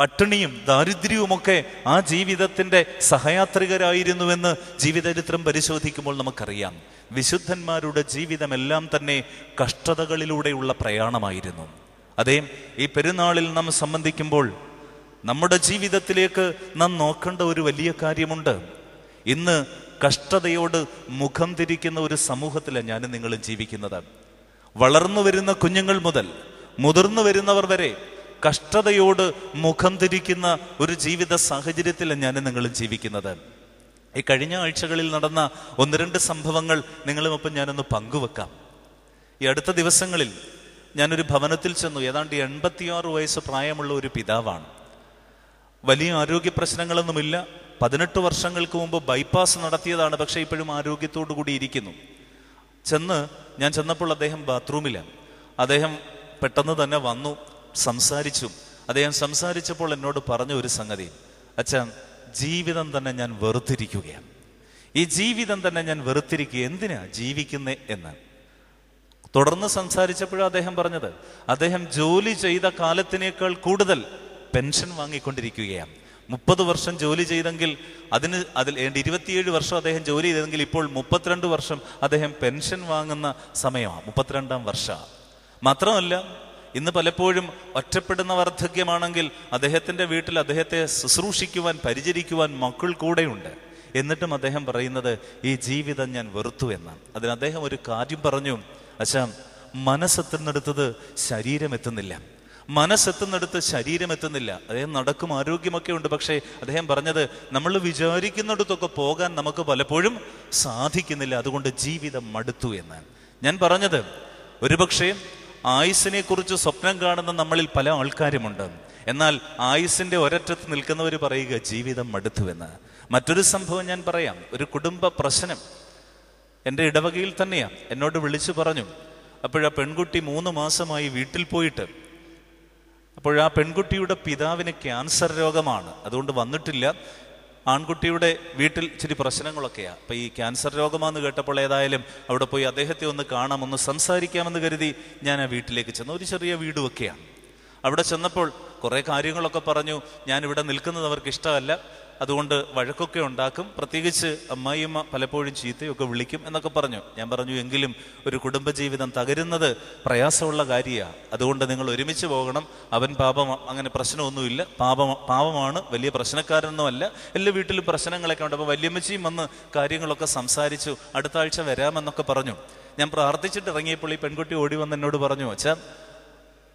പട്ടിണിയും ദാരിദ്ര്യവുമൊക്കെ ആ ജീവിതത്തിൻ്റെ സഹയാത്രികരായിരുന്നുവെന്ന് ജീവചരിത്രം പരിശോധിക്കുമ്പോൾ നമുക്കറിയാം വിശുദ്ധന്മാരുടെ ജീവിതമെല്ലാം തന്നെ കഷ്ടതകളിലൂടെയുള്ള പ്രയാണമായിരുന്നു അതേ ഈ പെരുന്നാളിൽ നാം സംബന്ധിക്കുമ്പോൾ നമ്മുടെ ജീവിതത്തിലേക്ക് നാം നോക്കേണ്ട ഒരു വലിയ കാര്യമുണ്ട് ഇന്ന് കഷ്ടതയോട് മുഖം തിരിക്കുന്ന ഒരു സമൂഹത്തിലാണ് ഞാനും നിങ്ങളും ജീവിക്കുന്നത് വളർന്നു വരുന്ന കുഞ്ഞുങ്ങൾ മുതൽ മുതിർന്നു വരുന്നവർ വരെ കഷ്ടതയോട് മുഖം തിരിക്കുന്ന ഒരു ജീവിത സാഹചര്യത്തിലാണ് ഞാൻ നിങ്ങളും ജീവിക്കുന്നത് ഈ കഴിഞ്ഞ ആഴ്ചകളിൽ നടന്ന ഒന്ന് രണ്ട് സംഭവങ്ങൾ നിങ്ങളുമൊപ്പം ഞാനൊന്ന് പങ്കുവെക്കാം ഈ അടുത്ത ദിവസങ്ങളിൽ ഞാനൊരു ഭവനത്തിൽ ചെന്നു ഏതാണ്ട് എൺപത്തിയാറ് വയസ്സ് പ്രായമുള്ള ഒരു പിതാവാണ് വലിയ ആരോഗ്യ പ്രശ്നങ്ങളൊന്നുമില്ല പതിനെട്ട് വർഷങ്ങൾക്ക് മുമ്പ് ബൈപ്പാസ് നടത്തിയതാണ് പക്ഷേ ഇപ്പോഴും ആരോഗ്യത്തോടു കൂടി ഇരിക്കുന്നു ചെന്ന് ഞാൻ ചെന്നപ്പോൾ അദ്ദേഹം ബാത്റൂമിലാണ് അദ്ദേഹം പെട്ടെന്ന് തന്നെ വന്നു സംസാരിച്ചു അദ്ദേഹം സംസാരിച്ചപ്പോൾ എന്നോട് പറഞ്ഞ ഒരു സംഗതി അച്ഛൻ ജീവിതം തന്നെ ഞാൻ വെറുത്തിരിക്കുകയാണ് ഈ ജീവിതം തന്നെ ഞാൻ വെറുത്തിരിക്കുക എന്തിനാ ജീവിക്കുന്നേ എന്ന് തുടർന്ന് സംസാരിച്ചപ്പോഴും അദ്ദേഹം പറഞ്ഞത് അദ്ദേഹം ജോലി ചെയ്ത കാലത്തിനേക്കാൾ കൂടുതൽ പെൻഷൻ വാങ്ങിക്കൊണ്ടിരിക്കുകയാണ് മുപ്പത് വർഷം ജോലി ചെയ്തെങ്കിൽ അതിന് അതിൽ ഇരുപത്തിയേഴ് വർഷം അദ്ദേഹം ജോലി ചെയ്തെങ്കിൽ ഇപ്പോൾ മുപ്പത്തിരണ്ട് വർഷം അദ്ദേഹം പെൻഷൻ വാങ്ങുന്ന സമയമാണ് മുപ്പത്തിരണ്ടാം വർഷമാണ് മാത്രമല്ല ഇന്ന് പലപ്പോഴും ഒറ്റപ്പെടുന്ന വാർദ്ധക്യമാണെങ്കിൽ അദ്ദേഹത്തിൻ്റെ വീട്ടിൽ അദ്ദേഹത്തെ ശുശ്രൂഷിക്കുവാൻ പരിചരിക്കുവാൻ മക്കൾ കൂടെയുണ്ട് എന്നിട്ടും അദ്ദേഹം പറയുന്നത് ഈ ജീവിതം ഞാൻ വെറുത്തു എന്നാണ് അതിന് അദ്ദേഹം ഒരു കാര്യം പറഞ്ഞു അച്ഛാ മനസ്സെത്തുന്നിടത്തത് ശരീരം എത്തുന്നില്ല മനസ്സെത്തുന്നിടത്ത് ശരീരം എത്തുന്നില്ല അദ്ദേഹം നടക്കും ആരോഗ്യമൊക്കെ ഉണ്ട് പക്ഷേ അദ്ദേഹം പറഞ്ഞത് നമ്മൾ വിചാരിക്കുന്നിടത്തൊക്കെ പോകാൻ നമുക്ക് പലപ്പോഴും സാധിക്കുന്നില്ല അതുകൊണ്ട് ജീവിതം മടുത്തു എന്ന് ഞാൻ പറഞ്ഞത് ഒരുപക്ഷേ ആയുസിനെ കുറിച്ച് സ്വപ്നം കാണുന്ന നമ്മളിൽ പല ആൾക്കാരുമുണ്ട് എന്നാൽ ആയുസിന്റെ ഒരറ്റത്ത് നിൽക്കുന്നവർ പറയുക ജീവിതം മടുത്തുവെന്ന് മറ്റൊരു സംഭവം ഞാൻ പറയാം ഒരു കുടുംബ പ്രശ്നം എൻ്റെ ഇടവകയിൽ തന്നെയാണ് എന്നോട് വിളിച്ചു പറഞ്ഞു അപ്പോഴാ പെൺകുട്ടി മൂന്ന് മാസമായി വീട്ടിൽ പോയിട്ട് അപ്പോഴാ പെൺകുട്ടിയുടെ പിതാവിന് ക്യാൻസർ രോഗമാണ് അതുകൊണ്ട് വന്നിട്ടില്ല ആൺകുട്ടിയുടെ വീട്ടിൽ ഇച്ചിരി പ്രശ്നങ്ങളൊക്കെയാണ് അപ്പോൾ ഈ ക്യാൻസർ രോഗമാണെന്ന് കേട്ടപ്പോൾ ഏതായാലും അവിടെ പോയി അദ്ദേഹത്തെ ഒന്ന് കാണാം ഒന്ന് സംസാരിക്കാമെന്ന് കരുതി ഞാൻ ആ വീട്ടിലേക്ക് ചെന്നു ഒരു ചെറിയ വീടുമൊക്കെയാണ് അവിടെ ചെന്നപ്പോൾ കുറേ കാര്യങ്ങളൊക്കെ പറഞ്ഞു ഞാനിവിടെ നിൽക്കുന്നത് അവർക്ക് ഇഷ്ടമല്ല അതുകൊണ്ട് വഴക്കൊക്കെ ഉണ്ടാക്കും പ്രത്യേകിച്ച് അമ്മായിയമ്മ പലപ്പോഴും ചീത്തയൊക്കെ വിളിക്കും എന്നൊക്കെ പറഞ്ഞു ഞാൻ പറഞ്ഞു എങ്കിലും ഒരു കുടുംബജീവിതം തകരുന്നത് പ്രയാസമുള്ള കാര്യമാണ് അതുകൊണ്ട് നിങ്ങൾ ഒരുമിച്ച് പോകണം അവൻ പാപം അങ്ങനെ പ്രശ്നമൊന്നുമില്ല പാപം പാപമാണ് വലിയ പ്രശ്നക്കാരനൊന്നുമല്ല എല്ലാ വീട്ടിലും പ്രശ്നങ്ങളൊക്കെ ഉണ്ട് അപ്പോൾ വല്യമ്മച്ചിയും വന്ന് കാര്യങ്ങളൊക്കെ സംസാരിച്ചു അടുത്ത ആഴ്ച വരാമെന്നൊക്കെ പറഞ്ഞു ഞാൻ പ്രാർത്ഥിച്ചിട്ട് ഇറങ്ങിയപ്പോൾ ഈ പെൺകുട്ടി ഓടി വന്ന് എന്നോട് പറഞ്ഞു അച്ഛാ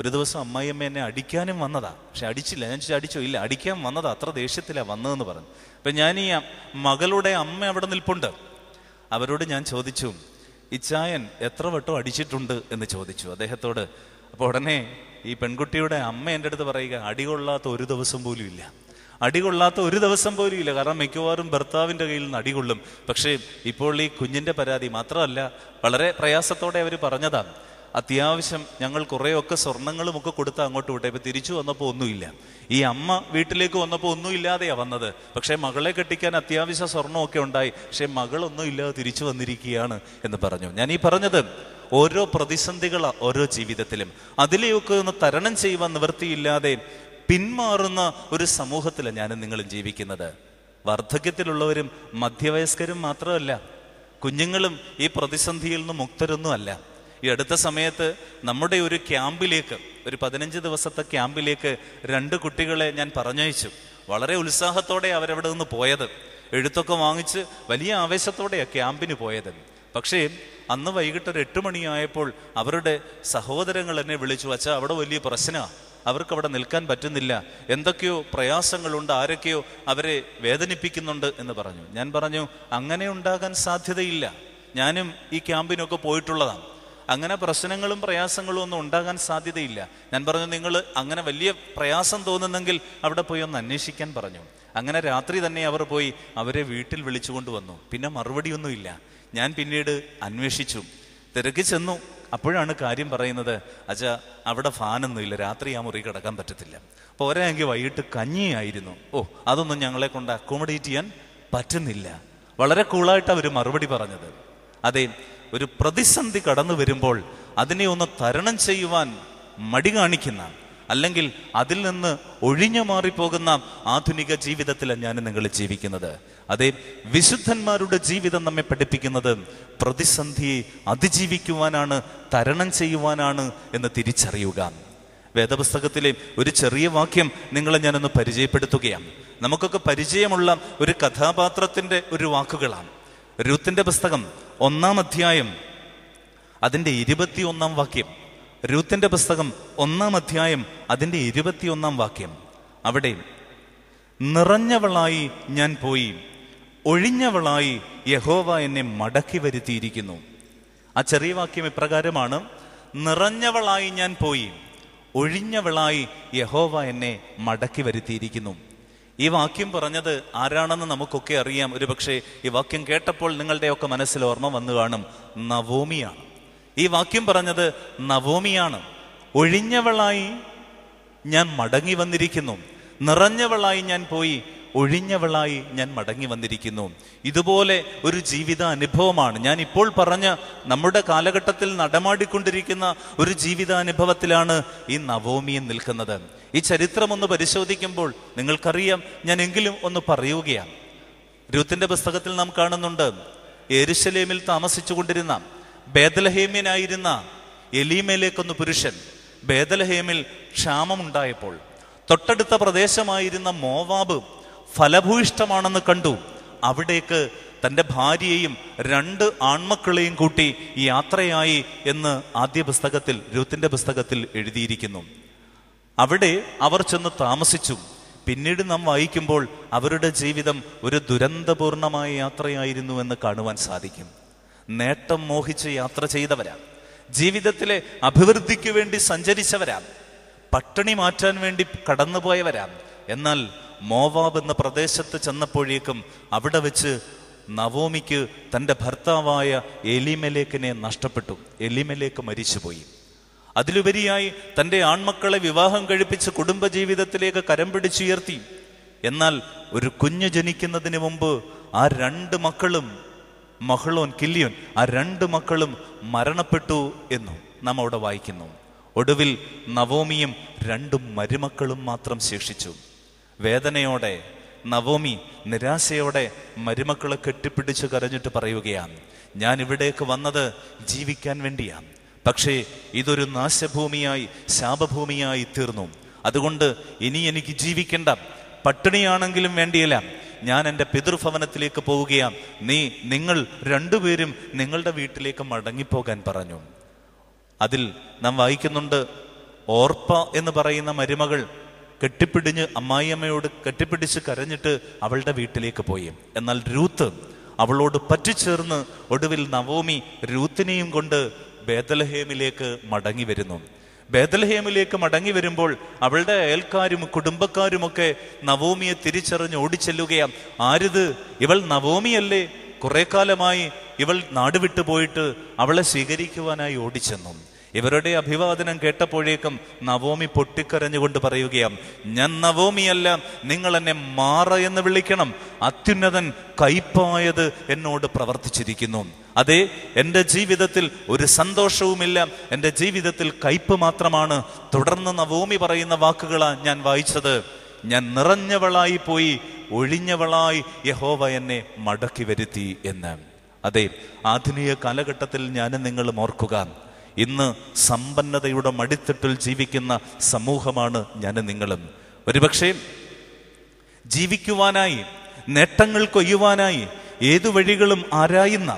ഒരു ദിവസം അമ്മായിയമ്മ എന്നെ അടിക്കാനും വന്നതാ പക്ഷെ അടിച്ചില്ല ഞാൻ ചോദിച്ചാൽ അടിച്ചോ ഇല്ല അടിക്കാൻ വന്നതാ അത്ര ദേഷ്യത്തിലാണ് വന്നതെന്ന് പറഞ്ഞു അപ്പൊ ഞാൻ ഈ മകളുടെ അമ്മ അവിടെ നിൽപ്പുണ്ട് അവരോട് ഞാൻ ചോദിച്ചു ഇച്ചായൻ എത്ര വട്ടം അടിച്ചിട്ടുണ്ട് എന്ന് ചോദിച്ചു അദ്ദേഹത്തോട് അപ്പോൾ ഉടനെ ഈ പെൺകുട്ടിയുടെ അമ്മ എൻ്റെ അടുത്ത് പറയുക അടി കൊള്ളാത്ത ഒരു ദിവസം പോലും ഇല്ല അടി കൊള്ളാത്ത ഒരു ദിവസം പോലും ഇല്ല കാരണം മിക്കവാറും ഭർത്താവിൻ്റെ കയ്യിൽ നിന്ന് അടികൊള്ളും പക്ഷേ ഇപ്പോൾ ഈ കുഞ്ഞിൻ്റെ പരാതി മാത്രമല്ല വളരെ പ്രയാസത്തോടെ അവർ പറഞ്ഞതാണ് അത്യാവശ്യം ഞങ്ങൾ കുറേയൊക്കെ സ്വർണ്ണങ്ങളും ഒക്കെ കൊടുത്ത് അങ്ങോട്ട് വിട്ടെ ഇപ്പം തിരിച്ചു വന്നപ്പോൾ ഒന്നുമില്ല ഈ അമ്മ വീട്ടിലേക്ക് വന്നപ്പോൾ ഒന്നുമില്ലാതെയാണ് വന്നത് പക്ഷേ മകളെ കെട്ടിക്കാൻ അത്യാവശ്യ സ്വർണ്ണമൊക്കെ ഉണ്ടായി പക്ഷേ ഇല്ലാതെ തിരിച്ചു വന്നിരിക്കുകയാണ് എന്ന് പറഞ്ഞു ഞാൻ ഈ പറഞ്ഞത് ഓരോ പ്രതിസന്ധികളാണ് ഓരോ ജീവിതത്തിലും അതിലെയൊക്കെ ഒന്ന് തരണം ചെയ്യുവാൻ നിവൃത്തിയില്ലാതെ പിന്മാറുന്ന ഒരു സമൂഹത്തിലാണ് ഞാനും നിങ്ങളും ജീവിക്കുന്നത് വാർദ്ധക്യത്തിലുള്ളവരും മധ്യവയസ്കരും മാത്രമല്ല കുഞ്ഞുങ്ങളും ഈ പ്രതിസന്ധിയിൽ നിന്ന് മുക്തരൊന്നും ഈ അടുത്ത സമയത്ത് നമ്മുടെ ഒരു ക്യാമ്പിലേക്ക് ഒരു പതിനഞ്ച് ദിവസത്തെ ക്യാമ്പിലേക്ക് രണ്ട് കുട്ടികളെ ഞാൻ പറഞ്ഞയച്ചു വളരെ ഉത്സാഹത്തോടെ അവരവിടെ നിന്ന് പോയത് എഴുത്തൊക്കെ വാങ്ങിച്ച് വലിയ ആവേശത്തോടെയാണ് ക്യാമ്പിന് പോയത് പക്ഷേ അന്ന് വൈകിട്ട് ഒരു എട്ട് മണിയായപ്പോൾ അവരുടെ സഹോദരങ്ങൾ എന്നെ വിളിച്ചു വച്ചാൽ അവിടെ വലിയ പ്രശ്നമാണ് അവർക്ക് അവിടെ നിൽക്കാൻ പറ്റുന്നില്ല എന്തൊക്കെയോ പ്രയാസങ്ങളുണ്ട് ആരൊക്കെയോ അവരെ വേദനിപ്പിക്കുന്നുണ്ട് എന്ന് പറഞ്ഞു ഞാൻ പറഞ്ഞു അങ്ങനെ ഉണ്ടാകാൻ സാധ്യതയില്ല ഞാനും ഈ ക്യാമ്പിനൊക്കെ പോയിട്ടുള്ളതാണ് അങ്ങനെ പ്രശ്നങ്ങളും പ്രയാസങ്ങളും ഒന്നും ഉണ്ടാകാൻ സാധ്യതയില്ല ഞാൻ പറഞ്ഞു നിങ്ങൾ അങ്ങനെ വലിയ പ്രയാസം തോന്നുന്നെങ്കിൽ അവിടെ പോയി ഒന്ന് അന്വേഷിക്കാൻ പറഞ്ഞു അങ്ങനെ രാത്രി തന്നെ അവർ പോയി അവരെ വീട്ടിൽ വിളിച്ചുകൊണ്ട് വന്നു പിന്നെ മറുപടിയൊന്നുമില്ല ഞാൻ പിന്നീട് അന്വേഷിച്ചു തിരക്കി ചെന്നു അപ്പോഴാണ് കാര്യം പറയുന്നത് അച്ഛ അവിടെ ഫാനൊന്നുമില്ല രാത്രി ആ മുറി കിടക്കാൻ പറ്റത്തില്ല പോരായെങ്കിൽ വൈകിട്ട് കഞ്ഞിയായിരുന്നു ഓ അതൊന്നും ഞങ്ങളെ കൊണ്ട് അക്കോമഡേറ്റ് ചെയ്യാൻ പറ്റുന്നില്ല വളരെ കൂളായിട്ട് അവർ മറുപടി പറഞ്ഞത് അതെ ഒരു പ്രതിസന്ധി കടന്നു വരുമ്പോൾ അതിനെ ഒന്ന് തരണം ചെയ്യുവാൻ മടി കാണിക്കുന്ന അല്ലെങ്കിൽ അതിൽ നിന്ന് ഒഴിഞ്ഞു മാറിപ്പോകുന്ന ആധുനിക ജീവിതത്തിലാണ് ഞാൻ നിങ്ങൾ ജീവിക്കുന്നത് അതെ വിശുദ്ധന്മാരുടെ ജീവിതം നമ്മെ പഠിപ്പിക്കുന്നത് പ്രതിസന്ധിയെ അതിജീവിക്കുവാനാണ് തരണം ചെയ്യുവാനാണ് എന്ന് തിരിച്ചറിയുക വേദപുസ്തകത്തിലെ ഒരു ചെറിയ വാക്യം നിങ്ങളെ ഞാനൊന്ന് പരിചയപ്പെടുത്തുകയാണ് നമുക്കൊക്കെ പരിചയമുള്ള ഒരു കഥാപാത്രത്തിൻ്റെ ഒരു വാക്കുകളാണ് രൂത്തിന്റെ പുസ്തകം ഒന്നാം അധ്യായം അതിൻ്റെ ഇരുപത്തിയൊന്നാം വാക്യം രൂത്തിന്റെ പുസ്തകം ഒന്നാം അധ്യായം അതിൻ്റെ ഇരുപത്തിയൊന്നാം വാക്യം അവിടെ നിറഞ്ഞവളായി ഞാൻ പോയി ഒഴിഞ്ഞവളായി യഹോവ എന്നെ മടക്കി വരുത്തിയിരിക്കുന്നു ആ ചെറിയ വാക്യം ഇപ്രകാരമാണ് നിറഞ്ഞവളായി ഞാൻ പോയി ഒഴിഞ്ഞവളായി യഹോവ എന്നെ മടക്കി വരുത്തിയിരിക്കുന്നു ഈ വാക്യം പറഞ്ഞത് ആരാണെന്ന് നമുക്കൊക്കെ അറിയാം പക്ഷേ ഈ വാക്യം കേട്ടപ്പോൾ നിങ്ങളുടെയൊക്കെ മനസ്സിൽ ഓർമ്മ വന്നു കാണും നവോമിയാണ് ഈ വാക്യം പറഞ്ഞത് നവോമിയാണ് ഒഴിഞ്ഞവളായി ഞാൻ മടങ്ങി വന്നിരിക്കുന്നു നിറഞ്ഞവളായി ഞാൻ പോയി ഒഴിഞ്ഞവളായി ഞാൻ മടങ്ങി വന്നിരിക്കുന്നു ഇതുപോലെ ഒരു ജീവിത അനുഭവമാണ് ഞാൻ ഇപ്പോൾ പറഞ്ഞ നമ്മുടെ കാലഘട്ടത്തിൽ നടമാടിക്കൊണ്ടിരിക്കുന്ന ഒരു ജീവിതാനുഭവത്തിലാണ് ഈ നവോമിയും നിൽക്കുന്നത് ഈ ചരിത്രം ഒന്ന് പരിശോധിക്കുമ്പോൾ നിങ്ങൾക്കറിയാം ഞാൻ എങ്കിലും ഒന്ന് പറയുകയാണ് രൂത്തിൻ്റെ പുസ്തകത്തിൽ നാം കാണുന്നുണ്ട് എരുശലേമിൽ താമസിച്ചുകൊണ്ടിരുന്ന ബേദലഹേമ്യനായിരുന്ന എലീമേലേക്ക് പുരുഷൻ ബേദലഹേമിൽ ക്ഷാമമുണ്ടായപ്പോൾ തൊട്ടടുത്ത പ്രദേശമായിരുന്ന മോവാബ് ഫലഭൂയിഷ്ടമാണെന്ന് കണ്ടു അവിടേക്ക് തൻ്റെ ഭാര്യയെയും രണ്ട് ആൺമക്കളെയും കൂട്ടി യാത്രയായി എന്ന് ആദ്യ പുസ്തകത്തിൽ രൂത്തിൻ്റെ പുസ്തകത്തിൽ എഴുതിയിരിക്കുന്നു അവിടെ അവർ ചെന്ന് താമസിച്ചു പിന്നീട് നാം വായിക്കുമ്പോൾ അവരുടെ ജീവിതം ഒരു ദുരന്തപൂർണമായ യാത്രയായിരുന്നു എന്ന് കാണുവാൻ സാധിക്കും നേട്ടം മോഹിച്ച് യാത്ര ചെയ്തവരാണ് ജീവിതത്തിലെ അഭിവൃദ്ധിക്ക് വേണ്ടി സഞ്ചരിച്ചവരാണ് പട്ടിണി മാറ്റാൻ വേണ്ടി കടന്നുപോയവരാണ് എന്നാൽ മോവാബ് എന്ന പ്രദേശത്ത് ചെന്നപ്പോഴേക്കും അവിടെ വെച്ച് നവോമിക്ക് തൻ്റെ ഭർത്താവായ എലിമലേക്കിനെ നഷ്ടപ്പെട്ടു എലിമലേക്ക് മരിച്ചുപോയി അതിലുപരിയായി തൻ്റെ ആൺമക്കളെ വിവാഹം കഴിപ്പിച്ച് കുടുംബജീവിതത്തിലേക്ക് കരം പിടിച്ചുയർത്തി എന്നാൽ ഒരു കുഞ്ഞു ജനിക്കുന്നതിന് മുമ്പ് ആ രണ്ട് മക്കളും മഹളോൻ കില്ലിയോൻ ആ രണ്ട് മക്കളും മരണപ്പെട്ടു എന്നും നാം അവിടെ വായിക്കുന്നു ഒടുവിൽ നവോമിയും രണ്ടും മരുമക്കളും മാത്രം ശേഷിച്ചു വേദനയോടെ നവോമി നിരാശയോടെ മരുമക്കളെ കെട്ടിപ്പിടിച്ച് കരഞ്ഞിട്ട് പറയുകയാണ് ഞാൻ ഇവിടേക്ക് വന്നത് ജീവിക്കാൻ വേണ്ടിയാണ് പക്ഷേ ഇതൊരു നാശഭൂമിയായി ശാപഭൂമിയായി തീർന്നു അതുകൊണ്ട് ഇനി എനിക്ക് ജീവിക്കേണ്ട പട്ടിണിയാണെങ്കിലും വേണ്ടിയില്ല ഞാൻ എൻ്റെ പിതൃഭവനത്തിലേക്ക് പോവുകയാണ് നീ നിങ്ങൾ രണ്ടുപേരും നിങ്ങളുടെ വീട്ടിലേക്ക് മടങ്ങിപ്പോകാൻ പറഞ്ഞു അതിൽ നാം വായിക്കുന്നുണ്ട് ഓർപ്പ എന്ന് പറയുന്ന മരുമകൾ കെട്ടിപ്പിടിഞ്ഞ് അമ്മായിയമ്മയോട് കെട്ടിപ്പിടിച്ച് കരഞ്ഞിട്ട് അവളുടെ വീട്ടിലേക്ക് പോയി എന്നാൽ രൂത്ത് അവളോട് പറ്റിച്ചേർന്ന് ഒടുവിൽ നവോമി രൂത്തിനെയും കൊണ്ട് ബേദലഹേമിലേക്ക് മടങ്ങി വരുന്നു ബേദലഹേമിലേക്ക് മടങ്ങി വരുമ്പോൾ അവളുടെ അയൽക്കാരും കുടുംബക്കാരുമൊക്കെ നവോമിയെ തിരിച്ചറിഞ്ഞ് ഓടിച്ചെല്ലുകയാണ് ആരിത് ഇവൾ നവോമിയല്ലേ കുറെ കാലമായി ഇവൾ നാടുവിട്ടുപോയിട്ട് പോയിട്ട് അവളെ സ്വീകരിക്കുവാനായി ഓടിച്ചെന്നു ഇവരുടെ അഭിവാദനം കേട്ടപ്പോഴേക്കും നവോമി പൊട്ടിക്കരഞ്ഞുകൊണ്ട് പറയുകയാണ് ഞാൻ നവോമിയല്ല നിങ്ങൾ എന്നെ മാറ എന്ന് വിളിക്കണം അത്യുന്നതൻ കൈപ്പായത് എന്നോട് പ്രവർത്തിച്ചിരിക്കുന്നു അതെ എൻ്റെ ജീവിതത്തിൽ ഒരു സന്തോഷവുമില്ല എൻ്റെ ജീവിതത്തിൽ കയ്പ് മാത്രമാണ് തുടർന്ന് നവോമി പറയുന്ന വാക്കുകളാണ് ഞാൻ വായിച്ചത് ഞാൻ നിറഞ്ഞവളായി പോയി ഒഴിഞ്ഞവളായി യഹോവ എന്നെ മടക്കി വരുത്തി എന്ന് അതെ ആധുനിക കാലഘട്ടത്തിൽ ഞാനും നിങ്ങളും ഓർക്കുക ഇന്ന് സമ്പന്നതയുടെ മടിത്തട്ടിൽ ജീവിക്കുന്ന സമൂഹമാണ് ഞാൻ നിങ്ങളും ഒരുപക്ഷെ ജീവിക്കുവാനായി നേട്ടങ്ങൾ കൊയ്യുവാനായി ഏതു വഴികളും ആരായുന്ന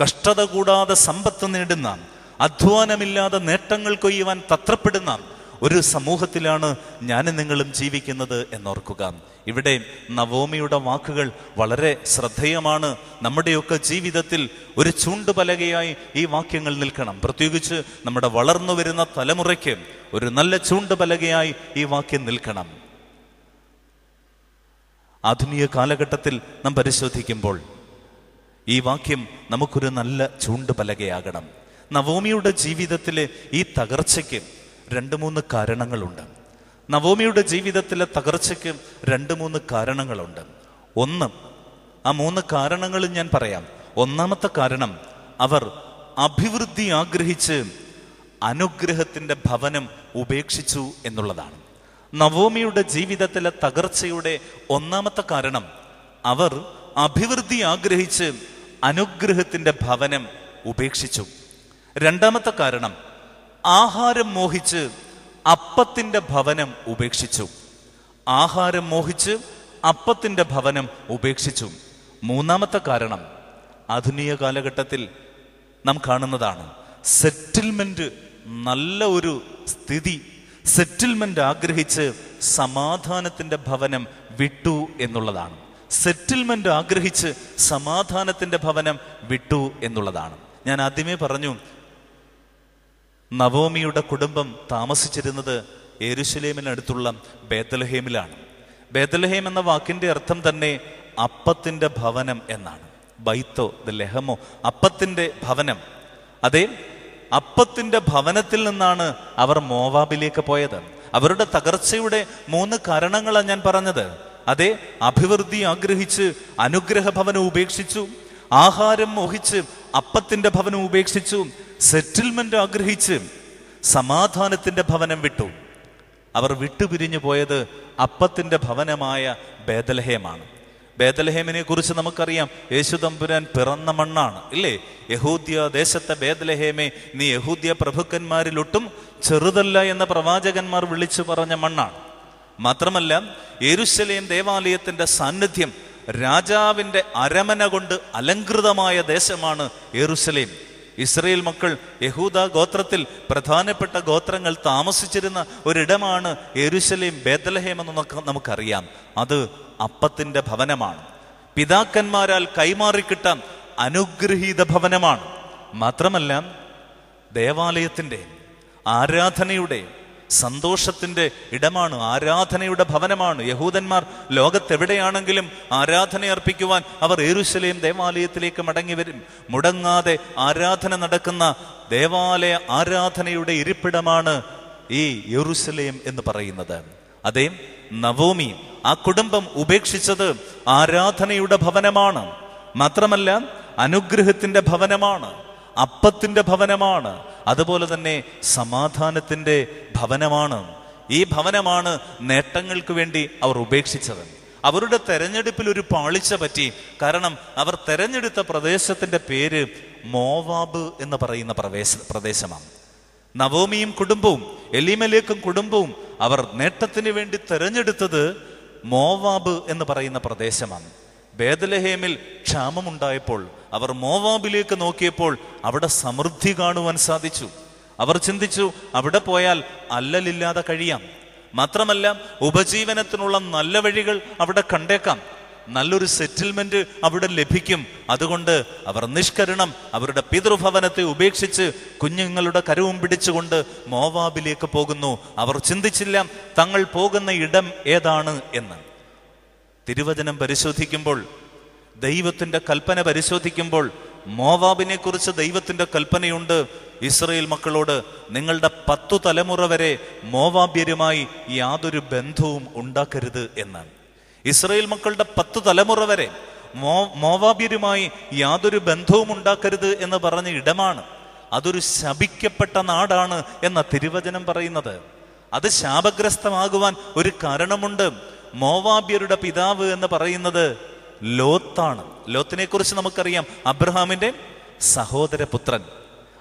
കഷ്ടത കൂടാതെ സമ്പത്ത് നേടുന്ന അധ്വാനമില്ലാതെ നേട്ടങ്ങൾ കൊയ്യുവാൻ തത്രപ്പെടുന്ന ഒരു സമൂഹത്തിലാണ് ഞാൻ നിങ്ങളും ജീവിക്കുന്നത് എന്നോർക്കുക ഇവിടെ നവോമിയുടെ വാക്കുകൾ വളരെ ശ്രദ്ധേയമാണ് നമ്മുടെയൊക്കെ ജീവിതത്തിൽ ഒരു ചൂണ്ടുപലകയായി ഈ വാക്യങ്ങൾ നിൽക്കണം പ്രത്യേകിച്ച് നമ്മുടെ വളർന്നു വരുന്ന തലമുറയ്ക്ക് ഒരു നല്ല ചൂണ്ടുപലകയായി ഈ വാക്യം നിൽക്കണം ആധുനിക കാലഘട്ടത്തിൽ നാം പരിശോധിക്കുമ്പോൾ ഈ വാക്യം നമുക്കൊരു നല്ല ചൂണ്ടുപലകയാകണം നവോമിയുടെ ജീവിതത്തിലെ ഈ തകർച്ചയ്ക്ക് രണ്ട് മൂന്ന് കാരണങ്ങളുണ്ട് നവോമിയുടെ ജീവിതത്തിലെ തകർച്ചയ്ക്ക് രണ്ട് മൂന്ന് കാരണങ്ങളുണ്ട് ഒന്ന് ആ മൂന്ന് കാരണങ്ങൾ ഞാൻ പറയാം ഒന്നാമത്തെ കാരണം അവർ അഭിവൃദ്ധി ആഗ്രഹിച്ച് അനുഗ്രഹത്തിൻ്റെ ഭവനം ഉപേക്ഷിച്ചു എന്നുള്ളതാണ് നവോമിയുടെ ജീവിതത്തിലെ തകർച്ചയുടെ ഒന്നാമത്തെ കാരണം അവർ അഭിവൃദ്ധി ആഗ്രഹിച്ച് അനുഗ്രഹത്തിൻ്റെ ഭവനം ഉപേക്ഷിച്ചു രണ്ടാമത്തെ കാരണം ആഹാരം മോഹിച്ച് അപ്പത്തിന്റെ ഭവനം ഉപേക്ഷിച്ചു ആഹാരം മോഹിച്ച് അപ്പത്തിന്റെ ഭവനം ഉപേക്ഷിച്ചു മൂന്നാമത്തെ കാരണം ആധുനിക കാലഘട്ടത്തിൽ നാം കാണുന്നതാണ് സെറ്റിൽമെന്റ് നല്ല ഒരു സ്ഥിതി സെറ്റിൽമെന്റ് ആഗ്രഹിച്ച് സമാധാനത്തിന്റെ ഭവനം വിട്ടു എന്നുള്ളതാണ് സെറ്റിൽമെന്റ് ആഗ്രഹിച്ച് സമാധാനത്തിന്റെ ഭവനം വിട്ടു എന്നുള്ളതാണ് ഞാൻ ആദ്യമേ പറഞ്ഞു നവോമിയുടെ കുടുംബം താമസിച്ചിരുന്നത് എരുശലേമിനടുത്തുള്ള ബേത്തലഹേമിലാണ് ബേത്തലഹേം എന്ന വാക്കിന്റെ അർത്ഥം തന്നെ അപ്പത്തിന്റെ ഭവനം എന്നാണ് ബൈത്തോ ദ ലെഹമോ അപ്പത്തിന്റെ ഭവനം അതെ അപ്പത്തിന്റെ ഭവനത്തിൽ നിന്നാണ് അവർ മോവാബിലേക്ക് പോയത് അവരുടെ തകർച്ചയുടെ മൂന്ന് കാരണങ്ങളാണ് ഞാൻ പറഞ്ഞത് അതെ അഭിവൃദ്ധി ആഗ്രഹിച്ച് അനുഗ്രഹ ഭവനം ഉപേക്ഷിച്ചു ആഹാരം മോഹിച്ച് അപ്പത്തിന്റെ ഭവനം ഉപേക്ഷിച്ചു സെറ്റിൽമെന്റ് ആഗ്രഹിച്ച് സമാധാനത്തിന്റെ ഭവനം വിട്ടു അവർ വിട്ടുപിരിഞ്ഞു പോയത് അപ്പത്തിന്റെ ഭവനമായ ബേദലഹേമാണ് ബേദലഹേമിനെ കുറിച്ച് നമുക്കറിയാം യേശുദമ്പുരാൻ പിറന്ന മണ്ണാണ് ഇല്ലേ യഹൂദ്യ ദേശത്തെ ബേദലഹേമേ നീ യഹൂദ്യ പ്രഭുക്കന്മാരിലൊട്ടും ചെറുതല്ല എന്ന പ്രവാചകന്മാർ വിളിച്ചു പറഞ്ഞ മണ്ണാണ് മാത്രമല്ല യേരുശലേം ദേവാലയത്തിന്റെ സാന്നിധ്യം രാജാവിന്റെ അരമന കൊണ്ട് അലങ്കൃതമായ ദേശമാണ് യേറുസലേം ഇസ്രയേൽ മക്കൾ യഹൂദ ഗോത്രത്തിൽ പ്രധാനപ്പെട്ട ഗോത്രങ്ങൾ താമസിച്ചിരുന്ന ഒരിടമാണ് എരുശലേം ബേദലഹേം എന്ന് നമുക്കറിയാം അത് അപ്പത്തിൻ്റെ ഭവനമാണ് പിതാക്കന്മാരാൽ കൈമാറിക്കിട്ട അനുഗ്രഹീത ഭവനമാണ് മാത്രമല്ല ദേവാലയത്തിൻ്റെ ആരാധനയുടെയും സന്തോഷത്തിന്റെ ഇടമാണ് ആരാധനയുടെ ഭവനമാണ് യഹൂദന്മാർ ലോകത്തെവിടെയാണെങ്കിലും ആരാധന അർപ്പിക്കുവാൻ അവർ ഏരുശലയും ദേവാലയത്തിലേക്ക് മടങ്ങി വരും മുടങ്ങാതെ ആരാധന നടക്കുന്ന ദേവാലയ ആരാധനയുടെ ഇരിപ്പിടമാണ് ഈ യെറുസലേം എന്ന് പറയുന്നത് അതേ നവോമി ആ കുടുംബം ഉപേക്ഷിച്ചത് ആരാധനയുടെ ഭവനമാണ് മാത്രമല്ല അനുഗ്രഹത്തിന്റെ ഭവനമാണ് അപ്പത്തിന്റെ ഭവനമാണ് അതുപോലെ തന്നെ സമാധാനത്തിന്റെ ഭവനമാണ് ഈ ഭവനമാണ് നേട്ടങ്ങൾക്ക് വേണ്ടി അവർ ഉപേക്ഷിച്ചത് അവരുടെ തെരഞ്ഞെടുപ്പിൽ ഒരു പാളിച്ച പറ്റി കാരണം അവർ തെരഞ്ഞെടുത്ത പ്രദേശത്തിന്റെ പേര് മോവാബ് എന്ന് പറയുന്ന പ്രവേശ പ്രദേശമാണ് നവോമിയും കുടുംബവും എലിമലേക്കും കുടുംബവും അവർ നേട്ടത്തിന് വേണ്ടി തെരഞ്ഞെടുത്തത് മോവാബ് എന്ന് പറയുന്ന പ്രദേശമാണ് ബേദലഹേമിൽ ക്ഷാമമുണ്ടായപ്പോൾ അവർ മോവാബിലേക്ക് നോക്കിയപ്പോൾ അവിടെ സമൃദ്ധി കാണുവാൻ സാധിച്ചു അവർ ചിന്തിച്ചു അവിടെ പോയാൽ അല്ലലില്ലാതെ കഴിയാം മാത്രമല്ല ഉപജീവനത്തിനുള്ള നല്ല വഴികൾ അവിടെ കണ്ടേക്കാം നല്ലൊരു സെറ്റിൽമെന്റ് അവിടെ ലഭിക്കും അതുകൊണ്ട് അവർ നിഷ്കരണം അവരുടെ പിതൃഭവനത്തെ ഉപേക്ഷിച്ച് കുഞ്ഞുങ്ങളുടെ കരവും പിടിച്ചുകൊണ്ട് മോവാബിലേക്ക് പോകുന്നു അവർ ചിന്തിച്ചില്ല തങ്ങൾ പോകുന്ന ഇടം ഏതാണ് എന്ന് തിരുവചനം പരിശോധിക്കുമ്പോൾ ദൈവത്തിന്റെ കൽപ്പന പരിശോധിക്കുമ്പോൾ മോവാബിനെ കുറിച്ച് ദൈവത്തിന്റെ കൽപ്പനയുണ്ട് ഇസ്രയേൽ മക്കളോട് നിങ്ങളുടെ പത്തു തലമുറ വരെ മോവാബ്യരുമായി യാതൊരു ബന്ധവും ഉണ്ടാക്കരുത് എന്നാണ് ഇസ്രയേൽ മക്കളുടെ പത്തു തലമുറ വരെ മോ മോവാബ്യരുമായി യാതൊരു ബന്ധവും ഉണ്ടാക്കരുത് എന്ന് പറഞ്ഞ ഇടമാണ് അതൊരു ശപിക്കപ്പെട്ട നാടാണ് എന്ന തിരുവചനം പറയുന്നത് അത് ശാപഗ്രസ്തമാകുവാൻ ഒരു കാരണമുണ്ട് മോവാബ്യരുടെ പിതാവ് എന്ന് പറയുന്നത് ലോത്താണ് ലോത്തിനെ കുറിച്ച് നമുക്കറിയാം അബ്രഹാമിന്റെ സഹോദരപുത്രൻ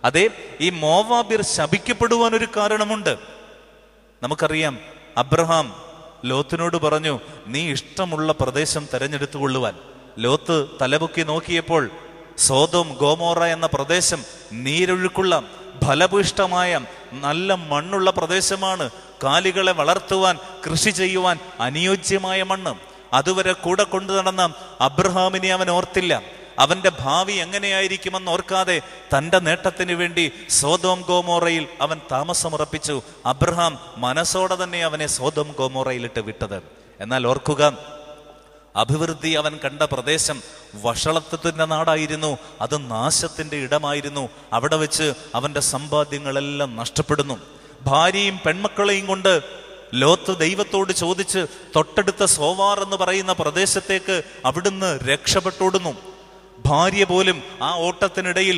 അതെ ഈ മോവാബിർ ശപിക്കപ്പെടുവാൻ ഒരു കാരണമുണ്ട് നമുക്കറിയാം അബ്രഹാം ലോത്തിനോട് പറഞ്ഞു നീ ഇഷ്ടമുള്ള പ്രദേശം കൊള്ളുവാൻ ലോത്ത് തലപൊക്കി നോക്കിയപ്പോൾ സോതോം ഗോമോറ എന്ന പ്രദേശം നീരൊഴുക്കുള്ള ഫലപുഷ്ടമായ നല്ല മണ്ണുള്ള പ്രദേശമാണ് കാലികളെ വളർത്തുവാൻ കൃഷി ചെയ്യുവാൻ അനുയോജ്യമായ മണ്ണ് അതുവരെ കൂടെ കൊണ്ടു നടന്ന അബ്രഹാമിനെ അവൻ ഓർത്തില്ല അവന്റെ ഭാവി എങ്ങനെയായിരിക്കുമെന്ന് ഓർക്കാതെ തന്റെ നേട്ടത്തിന് വേണ്ടി സോതോം ഗോമോറയിൽ അവൻ താമസമുറപ്പിച്ചു അബ്രഹാം മനസ്സോടെ തന്നെ അവനെ സോതോം ഗോമോറയിലിട്ട് വിട്ടത് എന്നാൽ ഓർക്കുക അഭിവൃദ്ധി അവൻ കണ്ട പ്രദേശം വഷളത്വത്തിന്റെ നാടായിരുന്നു അത് നാശത്തിന്റെ ഇടമായിരുന്നു അവിടെ വെച്ച് അവന്റെ സമ്പാദ്യങ്ങളെല്ലാം നഷ്ടപ്പെടുന്നു ഭാര്യയും പെൺമക്കളെയും കൊണ്ട് ലോത്ത് ദൈവത്തോട് ചോദിച്ച് തൊട്ടടുത്ത സോവാർ എന്ന് പറയുന്ന പ്രദേശത്തേക്ക് അവിടുന്ന് രക്ഷപ്പെട്ടോടുന്നു ഭാര്യ പോലും ആ ഓട്ടത്തിനിടയിൽ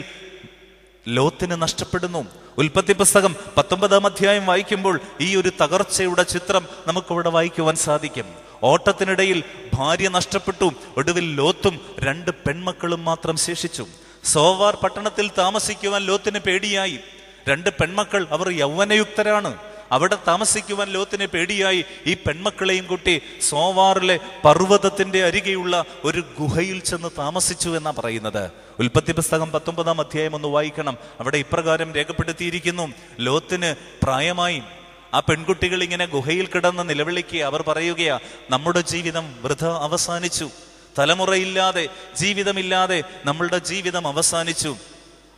ലോത്തിന് നഷ്ടപ്പെടുന്നു ഉൽപ്പത്തി പുസ്തകം പത്തൊമ്പതാം അധ്യായം വായിക്കുമ്പോൾ ഈ ഒരു തകർച്ചയുടെ ചിത്രം നമുക്കിവിടെ വായിക്കുവാൻ സാധിക്കും ഓട്ടത്തിനിടയിൽ ഭാര്യ നഷ്ടപ്പെട്ടു ഒടുവിൽ ലോത്തും രണ്ട് പെൺമക്കളും മാത്രം ശേഷിച്ചു സോവാർ പട്ടണത്തിൽ താമസിക്കുവാൻ ലോത്തിന് പേടിയായി രണ്ട് പെൺമക്കൾ അവർ യൗവനയുക്തരാണ് അവിടെ താമസിക്കുവാൻ ലോത്തിനെ പേടിയായി ഈ പെൺമക്കളെയും കൂട്ടി സോവാറിലെ പർവ്വതത്തിന്റെ അരികെയുള്ള ഒരു ഗുഹയിൽ ചെന്ന് താമസിച്ചു എന്നാണ് പറയുന്നത് ഉൽപ്പത്തി പുസ്തകം പത്തൊമ്പതാം അധ്യായം ഒന്ന് വായിക്കണം അവിടെ ഇപ്രകാരം രേഖപ്പെടുത്തിയിരിക്കുന്നു ലോത്തിന് പ്രായമായി ആ പെൺകുട്ടികൾ ഇങ്ങനെ ഗുഹയിൽ കിടന്ന് നിലവിളിക്കുക അവർ പറയുകയാ നമ്മുടെ ജീവിതം വൃത അവസാനിച്ചു തലമുറയില്ലാതെ ജീവിതമില്ലാതെ നമ്മളുടെ ജീവിതം അവസാനിച്ചു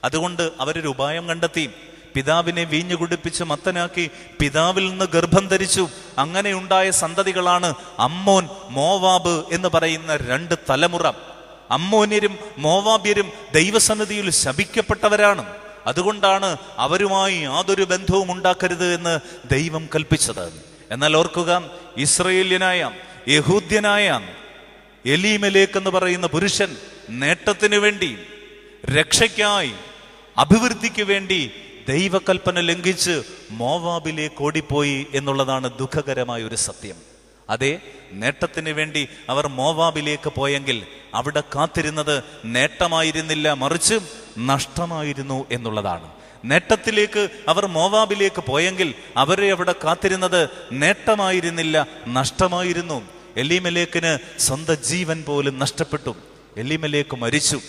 അതുകൊണ്ട് അവരൊരു ഉപായം കണ്ടെത്തി പിതാവിനെ വീഞ്ഞു കുടിപ്പിച്ച് മത്തനാക്കി പിതാവിൽ നിന്ന് ഗർഭം ധരിച്ചു അങ്ങനെയുണ്ടായ സന്തതികളാണ് അമ്മോൻ മോവാബ് എന്ന് പറയുന്ന രണ്ട് തലമുറ അമ്മോന്യരും മോവാബ്യരും ദൈവസന്നിധിയിൽ ശപിക്കപ്പെട്ടവരാണ് അതുകൊണ്ടാണ് അവരുമായി യാതൊരു ബന്ധവും ഉണ്ടാക്കരുത് എന്ന് ദൈവം കൽപ്പിച്ചത് എന്നാൽ ഓർക്കുക ഇസ്രയേലിയനായ യഹൂദ്യനായ എലീമലേക്ക് എന്ന് പറയുന്ന പുരുഷൻ നേട്ടത്തിനു വേണ്ടി രക്ഷയ്ക്കായി അഭിവൃദ്ധിക്ക് വേണ്ടി ദൈവകൽപ്പന ലംഘിച്ച് മോവാബിലെ കോടിപ്പോയി എന്നുള്ളതാണ് ദുഃഖകരമായ ഒരു സത്യം അതെ നേട്ടത്തിന് വേണ്ടി അവർ മോവാബിലേക്ക് പോയെങ്കിൽ അവിടെ കാത്തിരുന്നത് നേട്ടമായിരുന്നില്ല മറിച്ച് നഷ്ടമായിരുന്നു എന്നുള്ളതാണ് നേട്ടത്തിലേക്ക് അവർ മോവാബിലേക്ക് പോയെങ്കിൽ അവരെ അവിടെ കാത്തിരുന്നത് നേട്ടമായിരുന്നില്ല നഷ്ടമായിരുന്നു എലിമലേക്കിന് സ്വന്തം ജീവൻ പോലും നഷ്ടപ്പെട്ടു എലിമലേക്ക് മരിച്ചു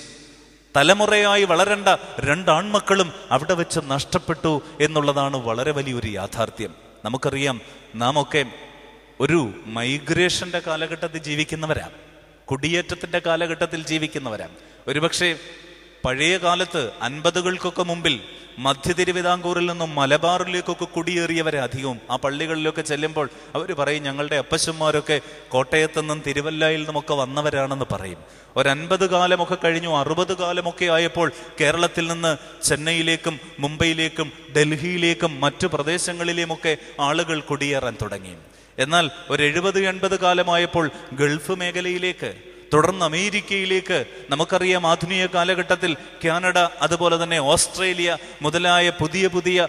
തലമുറയായി വളരേണ്ട രണ്ടാൺമക്കളും അവിടെ വെച്ച് നഷ്ടപ്പെട്ടു എന്നുള്ളതാണ് വളരെ വലിയൊരു യാഥാർത്ഥ്യം നമുക്കറിയാം നാം ഒക്കെ ഒരു മൈഗ്രേഷന്റെ കാലഘട്ടത്തിൽ ജീവിക്കുന്നവരാ കുടിയേറ്റത്തിന്റെ കാലഘട്ടത്തിൽ ജീവിക്കുന്നവരാ ഒരുപക്ഷെ പഴയ കാലത്ത് അൻപതുകൾക്കൊക്കെ മുമ്പിൽ മധ്യ തിരുവിതാംകൂറിൽ നിന്നും മലബാറിലേക്കൊക്കെ കുടിയേറിയവരെ അധികവും ആ പള്ളികളിലൊക്കെ ചെല്ലുമ്പോൾ അവർ പറയും ഞങ്ങളുടെ അപ്പശന്മാരൊക്കെ കോട്ടയത്തു നിന്നും തിരുവല്ലായിൽ നിന്നുമൊക്കെ വന്നവരാണെന്ന് പറയും ഒരൻപത് കാലമൊക്കെ കഴിഞ്ഞു അറുപത് കാലമൊക്കെ ആയപ്പോൾ കേരളത്തിൽ നിന്ന് ചെന്നൈയിലേക്കും മുംബൈയിലേക്കും ഡൽഹിയിലേക്കും മറ്റു പ്രദേശങ്ങളിലേക്കൊക്കെ ആളുകൾ കുടിയേറാൻ തുടങ്ങി എന്നാൽ ഒരു എഴുപത് എൺപത് കാലമായപ്പോൾ ഗൾഫ് മേഖലയിലേക്ക് തുടർന്ന് അമേരിക്കയിലേക്ക് നമുക്കറിയാം ആധുനിക കാലഘട്ടത്തിൽ കാനഡ അതുപോലെ തന്നെ ഓസ്ട്രേലിയ മുതലായ പുതിയ പുതിയ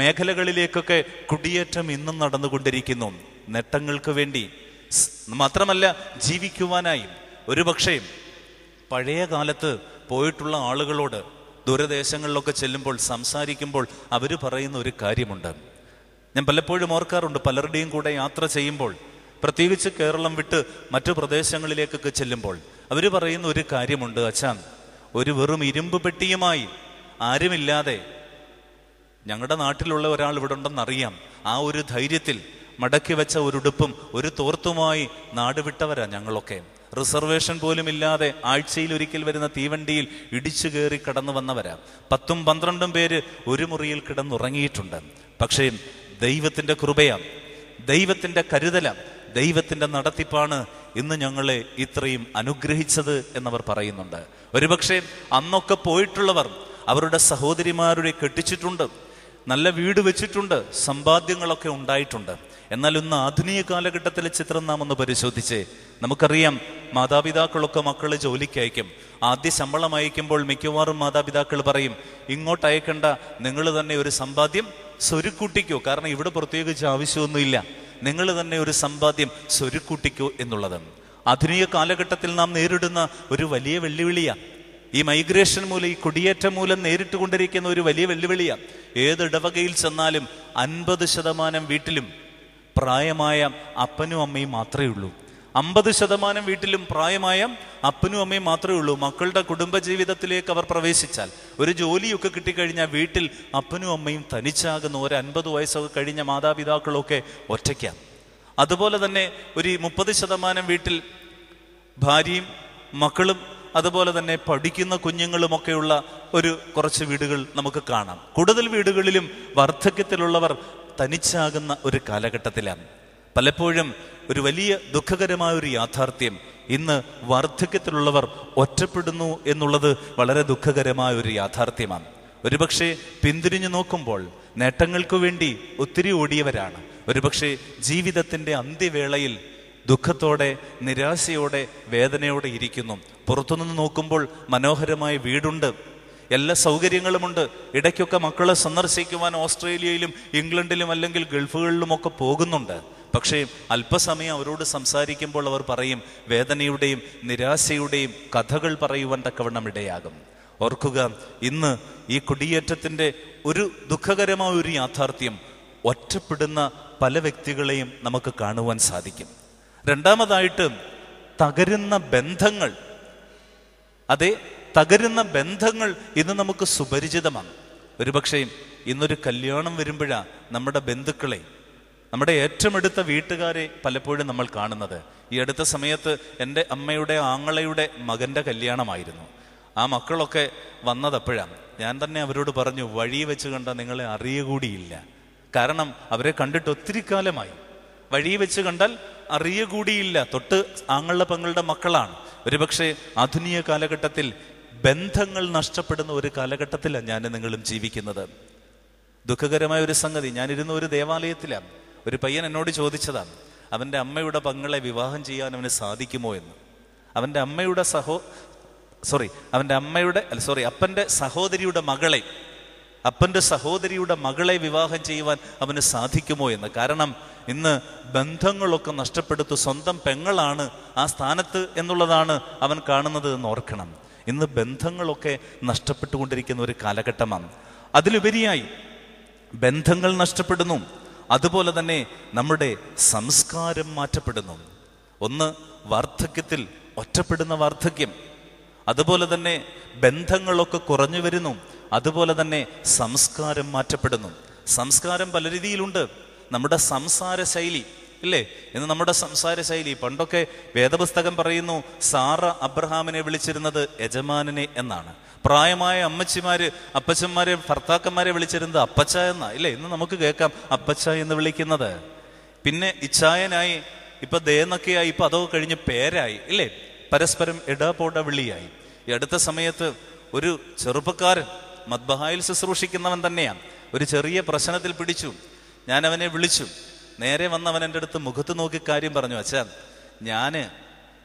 മേഖലകളിലേക്കൊക്കെ കുടിയേറ്റം ഇന്നും നടന്നുകൊണ്ടിരിക്കുന്നു നേട്ടങ്ങൾക്ക് വേണ്ടി മാത്രമല്ല ജീവിക്കുവാനായി ഒരുപക്ഷേ പഴയ കാലത്ത് പോയിട്ടുള്ള ആളുകളോട് ദൂരദേശങ്ങളിലൊക്കെ ചെല്ലുമ്പോൾ സംസാരിക്കുമ്പോൾ അവർ പറയുന്ന ഒരു കാര്യമുണ്ട് ഞാൻ പലപ്പോഴും ഓർക്കാറുണ്ട് പലരുടെയും കൂടെ യാത്ര ചെയ്യുമ്പോൾ പ്രത്യേകിച്ച് കേരളം വിട്ട് മറ്റു പ്രദേശങ്ങളിലേക്കൊക്കെ ചെല്ലുമ്പോൾ അവർ പറയുന്ന ഒരു കാര്യമുണ്ട് അച്ഛാ ഒരു വെറും ഇരുമ്പ് പെട്ടിയുമായി ആരുമില്ലാതെ ഞങ്ങളുടെ നാട്ടിലുള്ള ഒരാൾ ഇവിടെ ഉണ്ടെന്നറിയാം ആ ഒരു ധൈര്യത്തിൽ മടക്കി വെച്ച ഒരു ഉടുപ്പും ഒരു തോർത്തുമായി നാടുവിട്ടവരാ ഞങ്ങളൊക്കെ റിസർവേഷൻ പോലും ഇല്ലാതെ ആഴ്ചയിൽ ഒരിക്കൽ വരുന്ന തീവണ്ടിയിൽ ഇടിച്ചു കയറി കടന്നു വന്നവരാ പത്തും പന്ത്രണ്ടും പേര് ഒരു മുറിയിൽ കിടന്നുറങ്ങിയിട്ടുണ്ട് പക്ഷേ ദൈവത്തിന്റെ കൃപയാ ദൈവത്തിന്റെ കരുതലാണ് ദൈവത്തിൻ്റെ നടത്തിപ്പാണ് ഇന്ന് ഞങ്ങളെ ഇത്രയും അനുഗ്രഹിച്ചത് എന്നവർ പറയുന്നുണ്ട് ഒരുപക്ഷെ അന്നൊക്കെ പോയിട്ടുള്ളവർ അവരുടെ സഹോദരിമാരുടെ കെട്ടിച്ചിട്ടുണ്ട് നല്ല വീട് വെച്ചിട്ടുണ്ട് സമ്പാദ്യങ്ങളൊക്കെ ഉണ്ടായിട്ടുണ്ട് എന്നാൽ ഇന്ന് ആധുനിക കാലഘട്ടത്തിലെ ചിത്രം നാം ഒന്ന് പരിശോധിച്ച് നമുക്കറിയാം മാതാപിതാക്കളൊക്കെ മക്കളെ ജോലിക്ക് അയക്കും ആദ്യ ശമ്പളം അയക്കുമ്പോൾ മിക്കവാറും മാതാപിതാക്കൾ പറയും ഇങ്ങോട്ട് അയക്കേണ്ട നിങ്ങൾ തന്നെ ഒരു സമ്പാദ്യം സ്വരുക്കൂട്ടിക്കോ കാരണം ഇവിടെ പ്രത്യേകിച്ച് ആവശ്യമൊന്നുമില്ല നിങ്ങൾ തന്നെ ഒരു സമ്പാദ്യം സ്വരുക്കൂട്ടിക്കൂ എന്നുള്ളത് ആധുനിക കാലഘട്ടത്തിൽ നാം നേരിടുന്ന ഒരു വലിയ വെല്ലുവിളിയാണ് ഈ മൈഗ്രേഷൻ മൂലം ഈ കുടിയേറ്റം മൂലം നേരിട്ടുകൊണ്ടിരിക്കുന്ന ഒരു വലിയ വെല്ലുവിളിയാണ് ഏത് ഇടവകയിൽ ചെന്നാലും അൻപത് ശതമാനം വീട്ടിലും പ്രായമായ അപ്പനും അമ്മയും മാത്രമേ ഉള്ളൂ അമ്പത് ശതമാനം വീട്ടിലും പ്രായമായ അപ്പനും അമ്മയും മാത്രമേ ഉള്ളൂ മക്കളുടെ കുടുംബജീവിതത്തിലേക്ക് അവർ പ്രവേശിച്ചാൽ ഒരു ജോലിയൊക്കെ കിട്ടിക്കഴിഞ്ഞാൽ വീട്ടിൽ അപ്പനും അമ്മയും തനിച്ചാകുന്ന ഒരു അൻപത് വയസ്സൊക്കെ കഴിഞ്ഞ മാതാപിതാക്കളൊക്കെ ഒറ്റയ്ക്കാം അതുപോലെ തന്നെ ഒരു മുപ്പത് ശതമാനം വീട്ടിൽ ഭാര്യയും മക്കളും അതുപോലെ തന്നെ പഠിക്കുന്ന കുഞ്ഞുങ്ങളുമൊക്കെയുള്ള ഒരു കുറച്ച് വീടുകൾ നമുക്ക് കാണാം കൂടുതൽ വീടുകളിലും വാർദ്ധക്യത്തിലുള്ളവർ തനിച്ചാകുന്ന ഒരു കാലഘട്ടത്തിലാണ് പലപ്പോഴും ഒരു വലിയ ദുഃഖകരമായ ഒരു യാഥാർത്ഥ്യം ഇന്ന് വാർദ്ധക്യത്തിലുള്ളവർ ഒറ്റപ്പെടുന്നു എന്നുള്ളത് വളരെ ദുഃഖകരമായ ഒരു യാഥാർത്ഥ്യമാണ് ഒരുപക്ഷെ പിന്തിരിഞ്ഞു നോക്കുമ്പോൾ നേട്ടങ്ങൾക്കു വേണ്ടി ഒത്തിരി ഓടിയവരാണ് ഒരുപക്ഷെ ജീവിതത്തിൻ്റെ അന്ത്യവേളയിൽ ദുഃഖത്തോടെ നിരാശയോടെ വേദനയോടെ ഇരിക്കുന്നു പുറത്തുനിന്ന് നോക്കുമ്പോൾ മനോഹരമായ വീടുണ്ട് എല്ലാ സൗകര്യങ്ങളുമുണ്ട് ഇടയ്ക്കൊക്കെ മക്കളെ സന്ദർശിക്കുവാൻ ഓസ്ട്രേലിയയിലും ഇംഗ്ലണ്ടിലും അല്ലെങ്കിൽ ഗൾഫുകളിലുമൊക്കെ പോകുന്നുണ്ട് പക്ഷേ അല്പസമയം അവരോട് സംസാരിക്കുമ്പോൾ അവർ പറയും വേദനയുടെയും നിരാശയുടെയും കഥകൾ പറയുവാൻ തക്കവണ്ണം ഇടയാകും ഓർക്കുക ഇന്ന് ഈ കുടിയേറ്റത്തിൻ്റെ ഒരു ദുഃഖകരമായ ഒരു യാഥാർത്ഥ്യം ഒറ്റപ്പെടുന്ന പല വ്യക്തികളെയും നമുക്ക് കാണുവാൻ സാധിക്കും രണ്ടാമതായിട്ട് തകരുന്ന ബന്ധങ്ങൾ അതെ തകരുന്ന ബന്ധങ്ങൾ ഇന്ന് നമുക്ക് സുപരിചിതമാണ് ഒരുപക്ഷേ ഇന്നൊരു കല്യാണം വരുമ്പോഴാണ് നമ്മുടെ ബന്ധുക്കളെ നമ്മുടെ ഏറ്റവും അടുത്ത വീട്ടുകാരെ പലപ്പോഴും നമ്മൾ കാണുന്നത് ഈ അടുത്ത സമയത്ത് എൻ്റെ അമ്മയുടെ ആങ്ങളയുടെ മകൻ്റെ കല്യാണമായിരുന്നു ആ മക്കളൊക്കെ വന്നതപ്പോഴാണ് ഞാൻ തന്നെ അവരോട് പറഞ്ഞു വഴി വെച്ച് കണ്ട നിങ്ങളെ അറിയുകൂടിയില്ല കാരണം അവരെ കണ്ടിട്ട് ഒത്തിരി കാലമായി വഴി വെച്ച് കണ്ടാൽ അറിയുകൂടിയില്ല തൊട്ട് ആങ്ങളുടെ പങ്ങളുടെ മക്കളാണ് ഒരുപക്ഷെ ആധുനിക കാലഘട്ടത്തിൽ ബന്ധങ്ങൾ നഷ്ടപ്പെടുന്ന ഒരു കാലഘട്ടത്തിലാണ് ഞാൻ നിങ്ങളും ജീവിക്കുന്നത് ദുഃഖകരമായ ഒരു സംഗതി ഞാനിരുന്ന ഒരു ദേവാലയത്തിലാണ് ഒരു പയ്യൻ എന്നോട് ചോദിച്ചതാണ് അവൻ്റെ അമ്മയുടെ പങ്ങളെ വിവാഹം ചെയ്യാൻ അവന് സാധിക്കുമോ എന്ന് അവൻ്റെ അമ്മയുടെ സഹോ സോറി അവൻ്റെ അമ്മയുടെ അല്ല സോറി അപ്പൻ്റെ സഹോദരിയുടെ മകളെ അപ്പൻ്റെ സഹോദരിയുടെ മകളെ വിവാഹം ചെയ്യുവാൻ അവന് സാധിക്കുമോ എന്ന് കാരണം ഇന്ന് ബന്ധങ്ങളൊക്കെ നഷ്ടപ്പെടുത്തു സ്വന്തം പെങ്ങളാണ് ആ സ്ഥാനത്ത് എന്നുള്ളതാണ് അവൻ കാണുന്നത് എന്ന് ഓർക്കണം ഇന്ന് ബന്ധങ്ങളൊക്കെ നഷ്ടപ്പെട്ടുകൊണ്ടിരിക്കുന്ന ഒരു കാലഘട്ടമാണ് അതിലുപരിയായി ബന്ധങ്ങൾ നഷ്ടപ്പെടുന്നു അതുപോലെ തന്നെ നമ്മുടെ സംസ്കാരം മാറ്റപ്പെടുന്നു ഒന്ന് വാർദ്ധക്യത്തിൽ ഒറ്റപ്പെടുന്ന വാർദ്ധക്യം അതുപോലെ തന്നെ ബന്ധങ്ങളൊക്കെ കുറഞ്ഞു വരുന്നു അതുപോലെ തന്നെ സംസ്കാരം മാറ്റപ്പെടുന്നു സംസ്കാരം പല രീതിയിലുണ്ട് നമ്മുടെ സംസാര ശൈലി ഇല്ലേ ഇന്ന് നമ്മുടെ സംസാര ശൈലി പണ്ടൊക്കെ വേദപുസ്തകം പറയുന്നു സാറ അബ്രഹാമിനെ വിളിച്ചിരുന്നത് യജമാനനെ എന്നാണ് പ്രായമായ അമ്മച്ചിമാര് അപ്പച്ചന്മാരെ ഭർത്താക്കന്മാരെ വിളിച്ചിരുന്നത് അപ്പച്ച എന്ന ഇല്ലേ ഇന്ന് നമുക്ക് കേൾക്കാം അപ്പച്ച എന്ന് വിളിക്കുന്നത് പിന്നെ ഇച്ഛായനായി ഇപ്പൊ ദയെന്നൊക്കെയായി ഇപ്പൊ അതോ കഴിഞ്ഞ് പേരായി ഇല്ലേ പരസ്പരം ഇടപോട വിളിയായി ഈ അടുത്ത സമയത്ത് ഒരു ചെറുപ്പക്കാരൻ മദ്ബഹായിൽ ശുശ്രൂഷിക്കുന്നവൻ തന്നെയാണ് ഒരു ചെറിയ പ്രശ്നത്തിൽ പിടിച്ചു ഞാൻ അവനെ വിളിച്ചു നേരെ വന്നവൻ എൻ്റെ അടുത്ത് മുഖത്ത് നോക്കി കാര്യം പറഞ്ഞു അച്ഛൻ ഞാൻ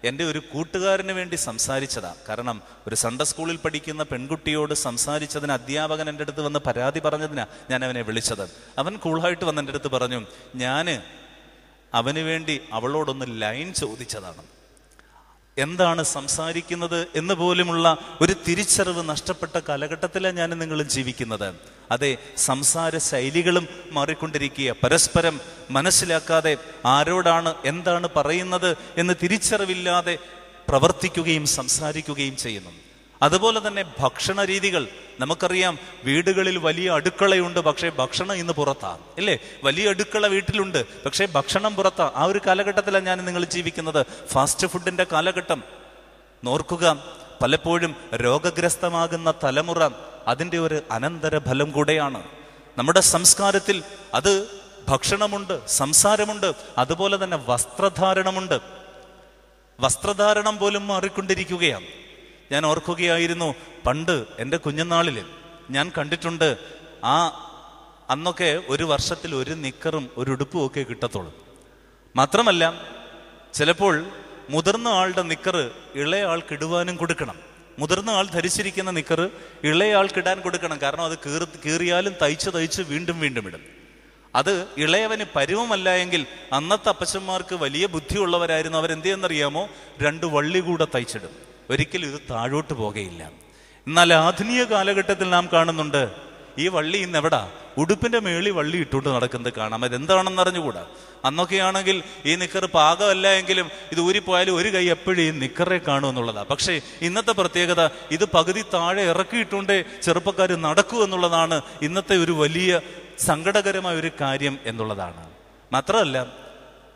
എൻ്റെ ഒരു കൂട്ടുകാരന് വേണ്ടി സംസാരിച്ചതാണ് കാരണം ഒരു സൺഡ സ്കൂളിൽ പഠിക്കുന്ന പെൺകുട്ടിയോട് സംസാരിച്ചതിന് അധ്യാപകൻ എൻ്റെ അടുത്ത് വന്ന് പരാതി പറഞ്ഞതിനാണ് ഞാൻ അവനെ വിളിച്ചത് അവൻ കൂളായിട്ട് വന്ന് എൻ്റെ അടുത്ത് പറഞ്ഞു ഞാൻ അവന് വേണ്ടി അവളോടൊന്ന് ലൈൻ ചോദിച്ചതാണ് എന്താണ് സംസാരിക്കുന്നത് എന്ന് പോലുമുള്ള ഒരു തിരിച്ചറിവ് നഷ്ടപ്പെട്ട കാലഘട്ടത്തിലാണ് ഞാൻ നിങ്ങളും ജീവിക്കുന്നത് അതെ സംസാര ശൈലികളും മാറിക്കൊണ്ടിരിക്കുക പരസ്പരം മനസ്സിലാക്കാതെ ആരോടാണ് എന്താണ് പറയുന്നത് എന്ന് തിരിച്ചറിവില്ലാതെ പ്രവർത്തിക്കുകയും സംസാരിക്കുകയും ചെയ്യുന്നു അതുപോലെ തന്നെ ഭക്ഷണ രീതികൾ നമുക്കറിയാം വീടുകളിൽ വലിയ അടുക്കളയുണ്ട് പക്ഷേ ഭക്ഷണം ഇന്ന് പുറത്താണ് ഇല്ലേ വലിയ അടുക്കള വീട്ടിലുണ്ട് പക്ഷേ ഭക്ഷണം പുറത്താണ് ആ ഒരു കാലഘട്ടത്തിലാണ് ഞാൻ നിങ്ങൾ ജീവിക്കുന്നത് ഫാസ്റ്റ് ഫുഡിന്റെ കാലഘട്ടം നോർക്കുക പലപ്പോഴും രോഗഗ്രസ്തമാകുന്ന തലമുറ അതിൻ്റെ ഒരു അനന്തര ഫലം കൂടെയാണ് നമ്മുടെ സംസ്കാരത്തിൽ അത് ഭക്ഷണമുണ്ട് സംസാരമുണ്ട് അതുപോലെ തന്നെ വസ്ത്രധാരണമുണ്ട് വസ്ത്രധാരണം പോലും മാറിക്കൊണ്ടിരിക്കുകയാണ് ഞാൻ ഓർക്കുകയായിരുന്നു പണ്ട് എൻ്റെ കുഞ്ഞുനാളിൽ ഞാൻ കണ്ടിട്ടുണ്ട് ആ അന്നൊക്കെ ഒരു വർഷത്തിൽ ഒരു നിക്കറും ഒരു ഉടുപ്പും ഒക്കെ കിട്ടത്തുള്ളൂ മാത്രമല്ല ചിലപ്പോൾ മുതിർന്ന ആളുടെ നിക്കറ് ഇളയ ആൾക്കിടുവാനും കൊടുക്കണം മുതിർന്ന ആൾ ധരിച്ചിരിക്കുന്ന നിക്കറ് ഇളയ ആൾക്കിടാൻ കൊടുക്കണം കാരണം അത് കീറി കീറിയാലും തയ്ച്ച് തയ്ച്ച് വീണ്ടും വീണ്ടും ഇടും അത് ഇളയവന് പരുവമല്ല എങ്കിൽ അന്നത്തെ അപ്പച്ചന്മാർക്ക് വലിയ ബുദ്ധിയുള്ളവരായിരുന്നു അവരെന്ത് ചെയ്യുന്നറിയാമോ രണ്ട് വള്ളി കൂടെ തയ്ച്ചിടും ഒരിക്കലും ഇത് താഴോട്ട് പോകയില്ല എന്നാൽ ആധുനിക കാലഘട്ടത്തിൽ നാം കാണുന്നുണ്ട് ഈ വള്ളി ഇന്ന് എവിടാ ഉടുപ്പിന്റെ മേളി വള്ളി ഇട്ടുകൊണ്ട് നടക്കുന്നത് കാണാം അതെന്താണെന്ന് അറിഞ്ഞുകൂടാ അന്നൊക്കെയാണെങ്കിൽ ഈ നിക്കർ പാകമല്ല എങ്കിലും ഇത് ഊരിപ്പോയാലും ഒരു കൈ എപ്പോഴും ഈ നിക്കറെ കാണൂ എന്നുള്ളതാണ് പക്ഷേ ഇന്നത്തെ പ്രത്യേകത ഇത് പകുതി താഴെ ഇറക്കിയിട്ടുണ്ടേ ചെറുപ്പക്കാർ നടക്കൂ എന്നുള്ളതാണ് ഇന്നത്തെ ഒരു വലിയ സങ്കടകരമായ ഒരു കാര്യം എന്നുള്ളതാണ് മാത്രമല്ല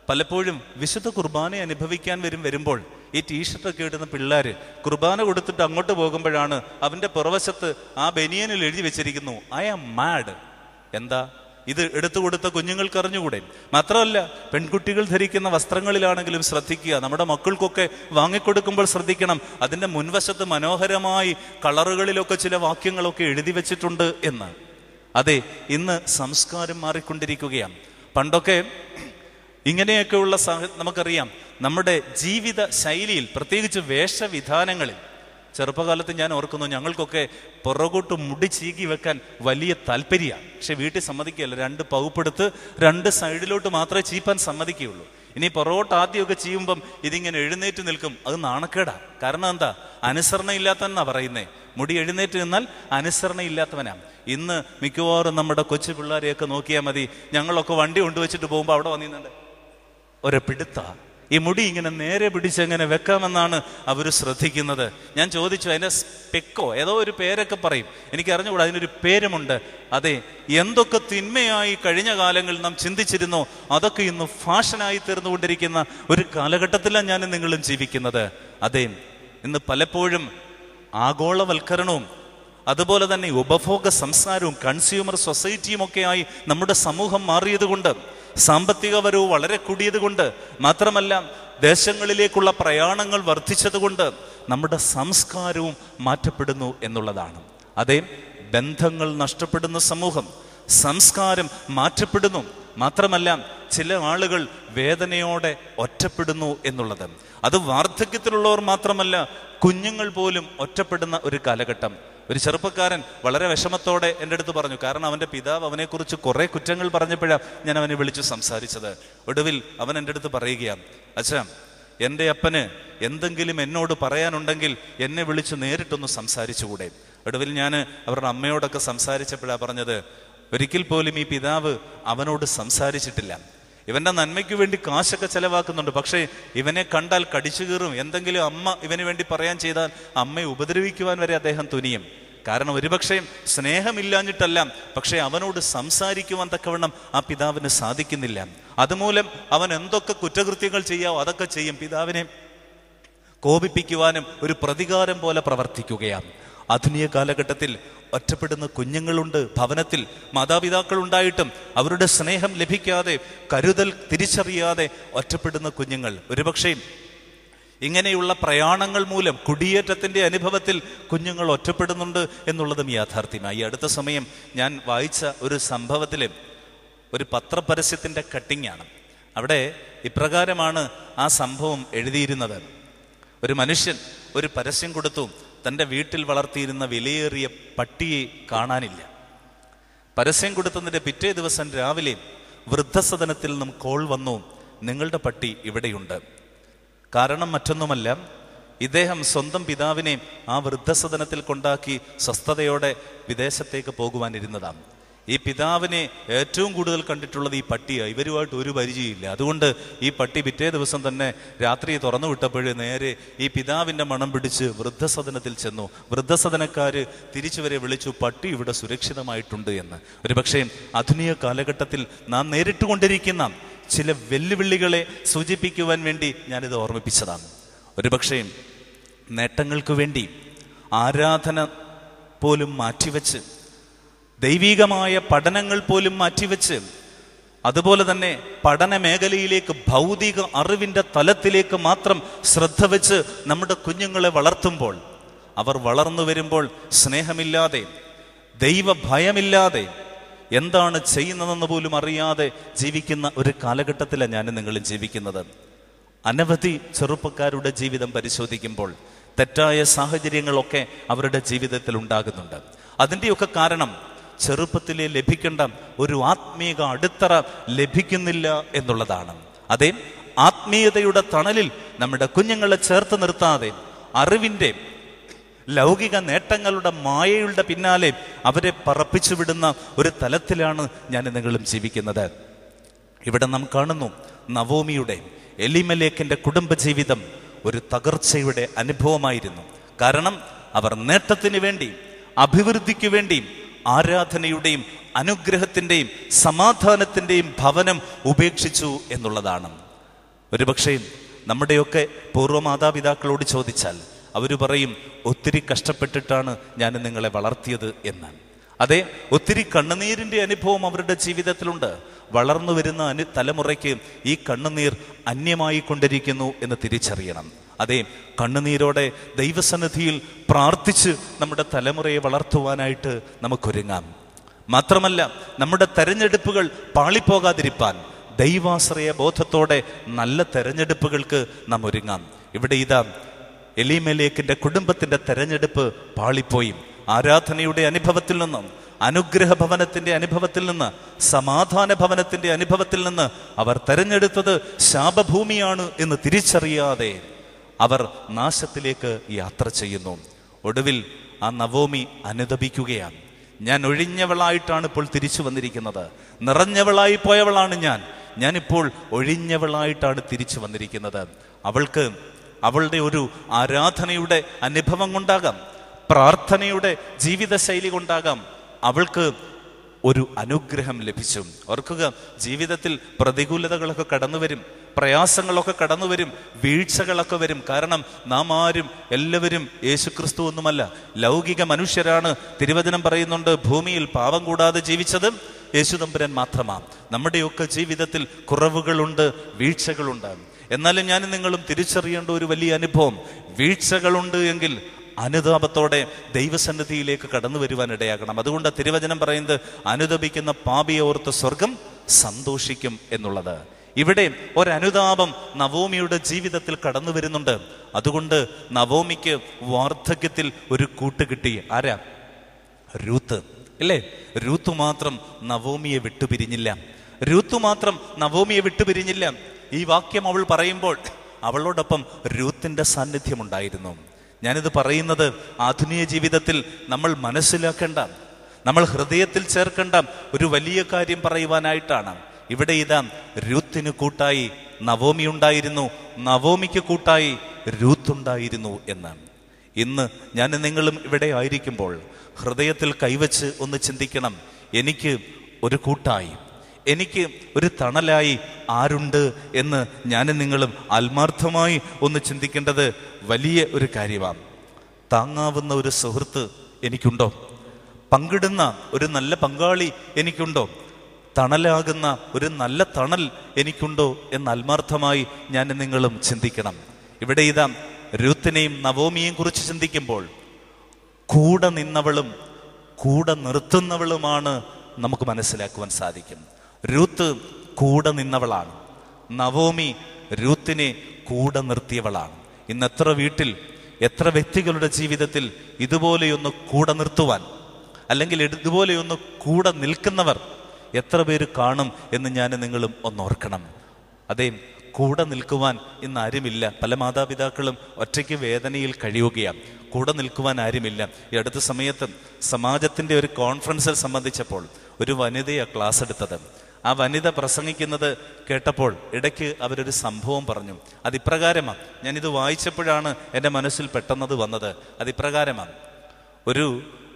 പലപ്പോഴും വിശുദ്ധ കുർബാന അനുഭവിക്കാൻ വരും വരുമ്പോൾ ഈ ടീഷർട്ടൊക്കെ ഇടുന്ന പിള്ളേർ കുർബാന കൊടുത്തിട്ട് അങ്ങോട്ട് പോകുമ്പോഴാണ് അവൻ്റെ പുറവശത്ത് ആ ബനിയനിൽ എഴുതി വെച്ചിരിക്കുന്നു ഐ ആം മാഡ് എന്താ ഇത് എടുത്തു കൊടുത്ത കുഞ്ഞുങ്ങൾക്ക് അറിഞ്ഞുകൂടെ മാത്രമല്ല പെൺകുട്ടികൾ ധരിക്കുന്ന വസ്ത്രങ്ങളിലാണെങ്കിലും ശ്രദ്ധിക്കുക നമ്മുടെ മക്കൾക്കൊക്കെ വാങ്ങിക്കൊടുക്കുമ്പോൾ ശ്രദ്ധിക്കണം അതിൻ്റെ മുൻവശത്ത് മനോഹരമായി കളറുകളിലൊക്കെ ചില വാക്യങ്ങളൊക്കെ എഴുതി വെച്ചിട്ടുണ്ട് എന്ന് അതെ ഇന്ന് സംസ്കാരം മാറിക്കൊണ്ടിരിക്കുകയാണ് പണ്ടൊക്കെ ഇങ്ങനെയൊക്കെയുള്ള സാഹ നമുക്കറിയാം നമ്മുടെ ജീവിത ശൈലിയിൽ പ്രത്യേകിച്ച് വേഷവിധാനങ്ങളിൽ ചെറുപ്പകാലത്ത് ഞാൻ ഓർക്കുന്നു ഞങ്ങൾക്കൊക്കെ പുറകോട്ട് മുടി ചീകി വെക്കാൻ വലിയ താല്പര്യമാണ് പക്ഷെ വീട്ടിൽ സമ്മതിക്കുകയല്ല രണ്ട് പകുപ്പെടുത്ത് രണ്ട് സൈഡിലോട്ട് മാത്രമേ ചീപ്പാൻ സമ്മതിക്കുകയുള്ളൂ ഇനി പുറകോട്ട് ആദ്യമൊക്കെ ചെയ്യുമ്പം ഇതിങ്ങനെ എഴുന്നേറ്റ് നിൽക്കും അത് നാണക്കേടാ കാരണം എന്താ അനുസരണ ഇല്ലാത്തവനാ പറയുന്നേ മുടി എഴുന്നേറ്റ് നിന്നാൽ അനുസരണ ഇന്ന് മിക്കവാറും നമ്മുടെ കൊച്ചു പിള്ളേരെയൊക്കെ നോക്കിയാൽ മതി ഞങ്ങളൊക്കെ വണ്ടി കൊണ്ടുവച്ചിട്ട് പോകുമ്പോൾ അവിടെ വന്നിട്ടുണ്ട് ഒരു പിടുത്ത ഈ മുടി ഇങ്ങനെ നേരെ എങ്ങനെ വെക്കാമെന്നാണ് അവർ ശ്രദ്ധിക്കുന്നത് ഞാൻ ചോദിച്ചു അതിൻ്റെ സ്പെക്കോ ഏതോ ഒരു പേരൊക്കെ പറയും എനിക്ക് അറിഞ്ഞുകൂടാ അതിനൊരു പേരുമുണ്ട് അതെ എന്തൊക്കെ തിന്മയായി കഴിഞ്ഞ കാലങ്ങളിൽ നാം ചിന്തിച്ചിരുന്നോ അതൊക്കെ ഇന്ന് ഫാഷനായി തീർന്നുകൊണ്ടിരിക്കുന്ന ഒരു കാലഘട്ടത്തിലാണ് ഞാൻ നിങ്ങളും ജീവിക്കുന്നത് അതെ ഇന്ന് പലപ്പോഴും ആഗോളവൽക്കരണവും അതുപോലെ തന്നെ ഉപഭോഗ സംസാരവും കൺസ്യൂമർ സൊസൈറ്റിയും ഒക്കെയായി നമ്മുടെ സമൂഹം മാറിയതുകൊണ്ട് സാമ്പത്തിക വരവ് വളരെ കൂടിയതുകൊണ്ട് മാത്രമല്ല ദേശങ്ങളിലേക്കുള്ള പ്രയാണങ്ങൾ വർദ്ധിച്ചതുകൊണ്ട് നമ്മുടെ സംസ്കാരവും മാറ്റപ്പെടുന്നു എന്നുള്ളതാണ് അതേ ബന്ധങ്ങൾ നഷ്ടപ്പെടുന്ന സമൂഹം സംസ്കാരം മാറ്റപ്പെടുന്നു മാത്രമല്ല ചില ആളുകൾ വേദനയോടെ ഒറ്റപ്പെടുന്നു എന്നുള്ളത് അത് വാർദ്ധക്യത്തിലുള്ളവർ മാത്രമല്ല കുഞ്ഞുങ്ങൾ പോലും ഒറ്റപ്പെടുന്ന ഒരു കാലഘട്ടം ഒരു ചെറുപ്പക്കാരൻ വളരെ വിഷമത്തോടെ എൻ്റെ അടുത്ത് പറഞ്ഞു കാരണം അവൻ്റെ പിതാവ് അവനെക്കുറിച്ച് കുറേ കുറ്റങ്ങൾ പറഞ്ഞപ്പോഴാണ് ഞാൻ അവനെ വിളിച്ചു സംസാരിച്ചത് ഒടുവിൽ അവൻ എൻ്റെ അടുത്ത് പറയുകയാണ് അച്ഛാ എൻ്റെ അപ്പന് എന്തെങ്കിലും എന്നോട് പറയാനുണ്ടെങ്കിൽ എന്നെ വിളിച്ച് നേരിട്ടൊന്ന് സംസാരിച്ചുകൂടെ ഒടുവിൽ ഞാൻ അവരുടെ അമ്മയോടൊക്കെ സംസാരിച്ചപ്പോഴാണ് പറഞ്ഞത് ഒരിക്കൽ പോലും ഈ പിതാവ് അവനോട് സംസാരിച്ചിട്ടില്ല ഇവന്റെ നന്മയ്ക്ക് വേണ്ടി കാശൊക്കെ ചെലവാക്കുന്നുണ്ട് പക്ഷേ ഇവനെ കണ്ടാൽ കടിച്ചു കീറും എന്തെങ്കിലും അമ്മ ഇവന് വേണ്ടി പറയാൻ ചെയ്താൽ അമ്മയെ ഉപദ്രവിക്കുവാൻ വരെ അദ്ദേഹം തുനിയും കാരണം ഒരുപക്ഷെ സ്നേഹമില്ലാഞ്ഞിട്ടല്ല പക്ഷേ അവനോട് സംസാരിക്കുവാൻ തക്കവണ്ണം ആ പിതാവിന് സാധിക്കുന്നില്ല അതുമൂലം അവൻ എന്തൊക്കെ കുറ്റകൃത്യങ്ങൾ ചെയ്യാവോ അതൊക്കെ ചെയ്യും പിതാവിനെ കോപിപ്പിക്കുവാനും ഒരു പ്രതികാരം പോലെ പ്രവർത്തിക്കുകയാണ് ആധുനിക കാലഘട്ടത്തിൽ ഒറ്റപ്പെടുന്ന കുഞ്ഞുങ്ങളുണ്ട് ഭവനത്തിൽ മാതാപിതാക്കൾ ഉണ്ടായിട്ടും അവരുടെ സ്നേഹം ലഭിക്കാതെ കരുതൽ തിരിച്ചറിയാതെ ഒറ്റപ്പെടുന്ന കുഞ്ഞുങ്ങൾ ഒരുപക്ഷെ ഇങ്ങനെയുള്ള പ്രയാണങ്ങൾ മൂലം കുടിയേറ്റത്തിൻ്റെ അനുഭവത്തിൽ കുഞ്ഞുങ്ങൾ ഒറ്റപ്പെടുന്നുണ്ട് എന്നുള്ളതും യാഥാർത്ഥ്യമായി ഈ അടുത്ത സമയം ഞാൻ വായിച്ച ഒരു സംഭവത്തിലെ ഒരു പത്രപരസ്യത്തിൻ്റെ കട്ടിങ്ങാണ് അവിടെ ഇപ്രകാരമാണ് ആ സംഭവം എഴുതിയിരുന്നത് ഒരു മനുഷ്യൻ ഒരു പരസ്യം കൊടുത്തു തൻ്റെ വീട്ടിൽ വളർത്തിയിരുന്ന വിലയേറിയ പട്ടിയെ കാണാനില്ല പരസ്യം കൊടുത്തതിൻ്റെ പിറ്റേ ദിവസം രാവിലെ വൃദ്ധസദനത്തിൽ നിന്നും കോൾ വന്നു നിങ്ങളുടെ പട്ടി ഇവിടെയുണ്ട് കാരണം മറ്റൊന്നുമല്ല ഇദ്ദേഹം സ്വന്തം പിതാവിനെ ആ വൃദ്ധസദനത്തിൽ കൊണ്ടാക്കി സ്വസ്ഥതയോടെ വിദേശത്തേക്ക് പോകുവാനിരുന്നതാണ് ഈ പിതാവിനെ ഏറ്റവും കൂടുതൽ കണ്ടിട്ടുള്ളത് ഈ പട്ടിയാണ് ഇവരുമായിട്ട് ഒരു പരിചയമില്ല അതുകൊണ്ട് ഈ പട്ടി പിറ്റേ ദിവസം തന്നെ രാത്രി തുറന്നു വിട്ടപ്പോൾ നേരെ ഈ പിതാവിൻ്റെ മണം പിടിച്ച് വൃദ്ധസദനത്തിൽ ചെന്നു വൃദ്ധസദനക്കാർ തിരിച്ചുവരെ വിളിച്ചു പട്ടി ഇവിടെ സുരക്ഷിതമായിട്ടുണ്ട് എന്ന് ഒരുപക്ഷേ ആധുനിക കാലഘട്ടത്തിൽ നാം നേരിട്ടുകൊണ്ടിരിക്കുന്ന ചില വെല്ലുവിളികളെ സൂചിപ്പിക്കുവാൻ വേണ്ടി ഞാനിത് ഓർമ്മിപ്പിച്ചതാണ് ഒരുപക്ഷെ നേട്ടങ്ങൾക്ക് വേണ്ടി ആരാധന പോലും മാറ്റിവെച്ച് ദൈവികമായ പഠനങ്ങൾ പോലും മാറ്റിവെച്ച് അതുപോലെ തന്നെ പഠന മേഖലയിലേക്ക് ഭൗതിക അറിവിൻ്റെ തലത്തിലേക്ക് മാത്രം ശ്രദ്ധ വെച്ച് നമ്മുടെ കുഞ്ഞുങ്ങളെ വളർത്തുമ്പോൾ അവർ വളർന്നു വരുമ്പോൾ സ്നേഹമില്ലാതെ ദൈവഭയമില്ലാതെ എന്താണ് ചെയ്യുന്നതെന്ന് പോലും അറിയാതെ ജീവിക്കുന്ന ഒരു കാലഘട്ടത്തിലാണ് ഞാൻ നിങ്ങളും ജീവിക്കുന്നത് അനവധി ചെറുപ്പക്കാരുടെ ജീവിതം പരിശോധിക്കുമ്പോൾ തെറ്റായ സാഹചര്യങ്ങളൊക്കെ അവരുടെ ജീവിതത്തിൽ ഉണ്ടാകുന്നുണ്ട് അതിൻ്റെയൊക്കെ കാരണം ചെറുപ്പത്തിലെ ലഭിക്കേണ്ട ഒരു ആത്മീക അടിത്തറ ലഭിക്കുന്നില്ല എന്നുള്ളതാണ് അതേ ആത്മീയതയുടെ തണലിൽ നമ്മുടെ കുഞ്ഞുങ്ങളെ ചേർത്ത് നിർത്താതെ അറിവിൻ്റെ ലൗകിക നേട്ടങ്ങളുടെ മായയുടെ പിന്നാലെ അവരെ പറപ്പിച്ചു വിടുന്ന ഒരു തലത്തിലാണ് ഞാൻ നിങ്ങളും ജീവിക്കുന്നത് ഇവിടെ നാം കാണുന്നു നവോമിയുടെ എലിമലേക്കിൻ്റെ കുടുംബജീവിതം ഒരു തകർച്ചയുടെ അനുഭവമായിരുന്നു കാരണം അവർ നേട്ടത്തിന് വേണ്ടി അഭിവൃദ്ധിക്ക് വേണ്ടി ആരാധനയുടെയും അനുഗ്രഹത്തിൻ്റെയും സമാധാനത്തിൻ്റെയും ഭവനം ഉപേക്ഷിച്ചു എന്നുള്ളതാണ് ഒരുപക്ഷേ നമ്മുടെയൊക്കെ പൂർവ്വ മാതാപിതാക്കളോട് ചോദിച്ചാൽ അവർ പറയും ഒത്തിരി കഷ്ടപ്പെട്ടിട്ടാണ് ഞാൻ നിങ്ങളെ വളർത്തിയത് എന്ന് അതെ ഒത്തിരി കണ്ണുനീരിൻ്റെ അനുഭവം അവരുടെ ജീവിതത്തിലുണ്ട് വളർന്നു വരുന്ന അനു തലമുറയ്ക്ക് ഈ കണ്ണുനീർ അന്യമായി കൊണ്ടിരിക്കുന്നു എന്ന് തിരിച്ചറിയണം അതെ കണ്ണുനീരോടെ ദൈവസന്നിധിയിൽ പ്രാർത്ഥിച്ച് നമ്മുടെ തലമുറയെ വളർത്തുവാനായിട്ട് നമുക്കൊരുങ്ങാം മാത്രമല്ല നമ്മുടെ തെരഞ്ഞെടുപ്പുകൾ പാളിപ്പോകാതിരിപ്പാൻ ദൈവാശ്രയ ബോധത്തോടെ നല്ല തെരഞ്ഞെടുപ്പുകൾക്ക് നാം ഒരുങ്ങാം ഇവിടെ ഇതാ എലിമലേക്കിന്റെ കുടുംബത്തിന്റെ തെരഞ്ഞെടുപ്പ് പാളിപ്പോയി ആരാധനയുടെ അനുഭവത്തിൽ നിന്നും അനുഗ്രഹ ഭവനത്തിന്റെ അനുഭവത്തിൽ നിന്ന് സമാധാന ഭവനത്തിന്റെ അനുഭവത്തിൽ നിന്ന് അവർ തെരഞ്ഞെടുത്തത് ശാപഭൂമിയാണ് എന്ന് തിരിച്ചറിയാതെ അവർ നാശത്തിലേക്ക് യാത്ര ചെയ്യുന്നു ഒടുവിൽ ആ നവോമി അനുദപിക്കുകയാണ് ഞാൻ ഒഴിഞ്ഞവളായിട്ടാണ് ഇപ്പോൾ തിരിച്ചു വന്നിരിക്കുന്നത് നിറഞ്ഞവളായി പോയവളാണ് ഞാൻ ഞാനിപ്പോൾ ഒഴിഞ്ഞവളായിട്ടാണ് തിരിച്ചു വന്നിരിക്കുന്നത് അവൾക്ക് അവളുടെ ഒരു ആരാധനയുടെ അനുഭവം കൊണ്ടാകാം പ്രാർത്ഥനയുടെ ജീവിതശൈലി കൊണ്ടാകാം അവൾക്ക് ഒരു അനുഗ്രഹം ലഭിച്ചു ഓർക്കുക ജീവിതത്തിൽ പ്രതികൂലതകളൊക്കെ കടന്നു വരും പ്രയാസങ്ങളൊക്കെ കടന്നു വരും വീഴ്ചകളൊക്കെ വരും കാരണം നാം ആരും എല്ലാവരും ക്രിസ്തു ഒന്നുമല്ല ലൗകിക മനുഷ്യരാണ് തിരുവചനം പറയുന്നുണ്ട് ഭൂമിയിൽ പാപം കൂടാതെ ജീവിച്ചത് യേശുദമ്പുരൻ മാത്രമാണ് നമ്മുടെയൊക്കെ ജീവിതത്തിൽ കുറവുകളുണ്ട് വീഴ്ചകളുണ്ടാകും എന്നാലും ഞാൻ നിങ്ങളും തിരിച്ചറിയേണ്ട ഒരു വലിയ അനുഭവം വീഴ്ചകളുണ്ട് എങ്കിൽ അനുതാപത്തോടെ ദൈവസന്നിധിയിലേക്ക് കടന്നു വരുവാൻ ഇടയാകണം അതുകൊണ്ട് തിരുവചനം പറയുന്നത് അനുതപിക്കുന്ന പാപിയെ ഓർത്ത് സ്വർഗം സന്തോഷിക്കും എന്നുള്ളത് ഇവിടെ ഒരനുതാപം നവോമിയുടെ ജീവിതത്തിൽ കടന്നു വരുന്നുണ്ട് അതുകൊണ്ട് നവോമിക്ക് വാർദ്ധക്യത്തിൽ ഒരു കൂട്ട് കിട്ടി ആരാ രൂത്ത് അല്ലേ രൂത്ത് മാത്രം നവോമിയെ വിട്ടുപിരിഞ്ഞില്ല രൂത്ത് മാത്രം നവോമിയെ വിട്ടുപിരിഞ്ഞില്ല ഈ വാക്യം അവൾ പറയുമ്പോൾ അവളോടൊപ്പം രൂത്തിൻ്റെ സാന്നിധ്യമുണ്ടായിരുന്നു ഞാനിത് പറയുന്നത് ആധുനിക ജീവിതത്തിൽ നമ്മൾ മനസ്സിലാക്കേണ്ട നമ്മൾ ഹൃദയത്തിൽ ചേർക്കേണ്ട ഒരു വലിയ കാര്യം പറയുവാനായിട്ടാണ് ഇവിടെ ഇതാ രൂത്തിന് കൂട്ടായി നവോമി ഉണ്ടായിരുന്നു നവോമിക്ക് കൂട്ടായി ഉണ്ടായിരുന്നു എന്നാണ് ഇന്ന് ഞാൻ നിങ്ങളും ഇവിടെ ആയിരിക്കുമ്പോൾ ഹൃദയത്തിൽ കൈവച്ച് ഒന്ന് ചിന്തിക്കണം എനിക്ക് ഒരു കൂട്ടായി എനിക്ക് ഒരു തണലായി ആരുണ്ട് എന്ന് ഞാനും നിങ്ങളും ആത്മാർത്ഥമായി ഒന്ന് ചിന്തിക്കേണ്ടത് വലിയ ഒരു കാര്യമാണ് താങ്ങാവുന്ന ഒരു സുഹൃത്ത് എനിക്കുണ്ടോ പങ്കിടുന്ന ഒരു നല്ല പങ്കാളി എനിക്കുണ്ടോ തണലാകുന്ന ഒരു നല്ല തണൽ എനിക്കുണ്ടോ എന്ന് ആത്മാർത്ഥമായി ഞാൻ നിങ്ങളും ചിന്തിക്കണം ഇവിടെ ഇതാ രൂത്തിനെയും നവോമിയെയും കുറിച്ച് ചിന്തിക്കുമ്പോൾ കൂടെ നിന്നവളും കൂടെ നിർത്തുന്നവളുമാണ് നമുക്ക് മനസ്സിലാക്കുവാൻ സാധിക്കും രൂത്ത് കൂടെ നിന്നവളാണ് നവോമി രൂത്തിനെ കൂടെ നിർത്തിയവളാണ് ഇന്ന് എത്ര വീട്ടിൽ എത്ര വ്യക്തികളുടെ ജീവിതത്തിൽ ഇതുപോലെയൊന്ന് കൂടെ നിർത്തുവാൻ അല്ലെങ്കിൽ ഇതുപോലെയൊന്ന് കൂടെ നിൽക്കുന്നവർ എത്ര പേര് കാണും എന്ന് ഞാൻ നിങ്ങളും ഒന്ന് ഓർക്കണം അതേ കൂടെ നിൽക്കുവാൻ ഇന്ന് ആരുമില്ല പല മാതാപിതാക്കളും ഒറ്റയ്ക്ക് വേദനയിൽ കഴിയുകയാണ് കൂടെ നിൽക്കുവാൻ ആരുമില്ല ഈ അടുത്ത സമയത്ത് സമാജത്തിൻ്റെ ഒരു കോൺഫറൻസിൽ സംബന്ധിച്ചപ്പോൾ ഒരു വനിതയാണ് ക്ലാസ് എടുത്തത് ആ വനിത പ്രസംഗിക്കുന്നത് കേട്ടപ്പോൾ ഇടയ്ക്ക് അവരൊരു സംഭവം പറഞ്ഞു അതിപ്രകാരമാണ് ഞാനിത് വായിച്ചപ്പോഴാണ് എൻ്റെ മനസ്സിൽ പെട്ടെന്നത് വന്നത് അതിപ്രകാരമാണ് ഒരു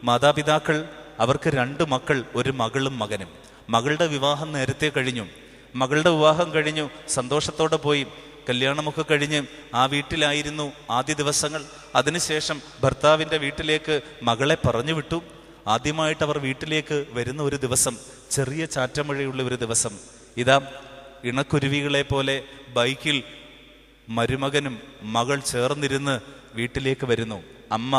മാതാപിതാക്കൾ അവർക്ക് രണ്ട് മക്കൾ ഒരു മകളും മകനും മകളുടെ വിവാഹം നേരത്തെ കഴിഞ്ഞു മകളുടെ വിവാഹം കഴിഞ്ഞു സന്തോഷത്തോടെ പോയി കല്യാണമൊക്കെ കഴിഞ്ഞ് ആ വീട്ടിലായിരുന്നു ആദ്യ ദിവസങ്ങൾ അതിനുശേഷം ഭർത്താവിൻ്റെ വീട്ടിലേക്ക് മകളെ പറഞ്ഞു വിട്ടു ആദ്യമായിട്ട് അവർ വീട്ടിലേക്ക് വരുന്ന ഒരു ദിവസം ചെറിയ ചാറ്റമഴയുള്ള ഒരു ദിവസം ഇതാ ഇണക്കുരുവികളെ പോലെ ബൈക്കിൽ മരുമകനും മകൾ ചേർന്നിരുന്ന് വീട്ടിലേക്ക് വരുന്നു അമ്മ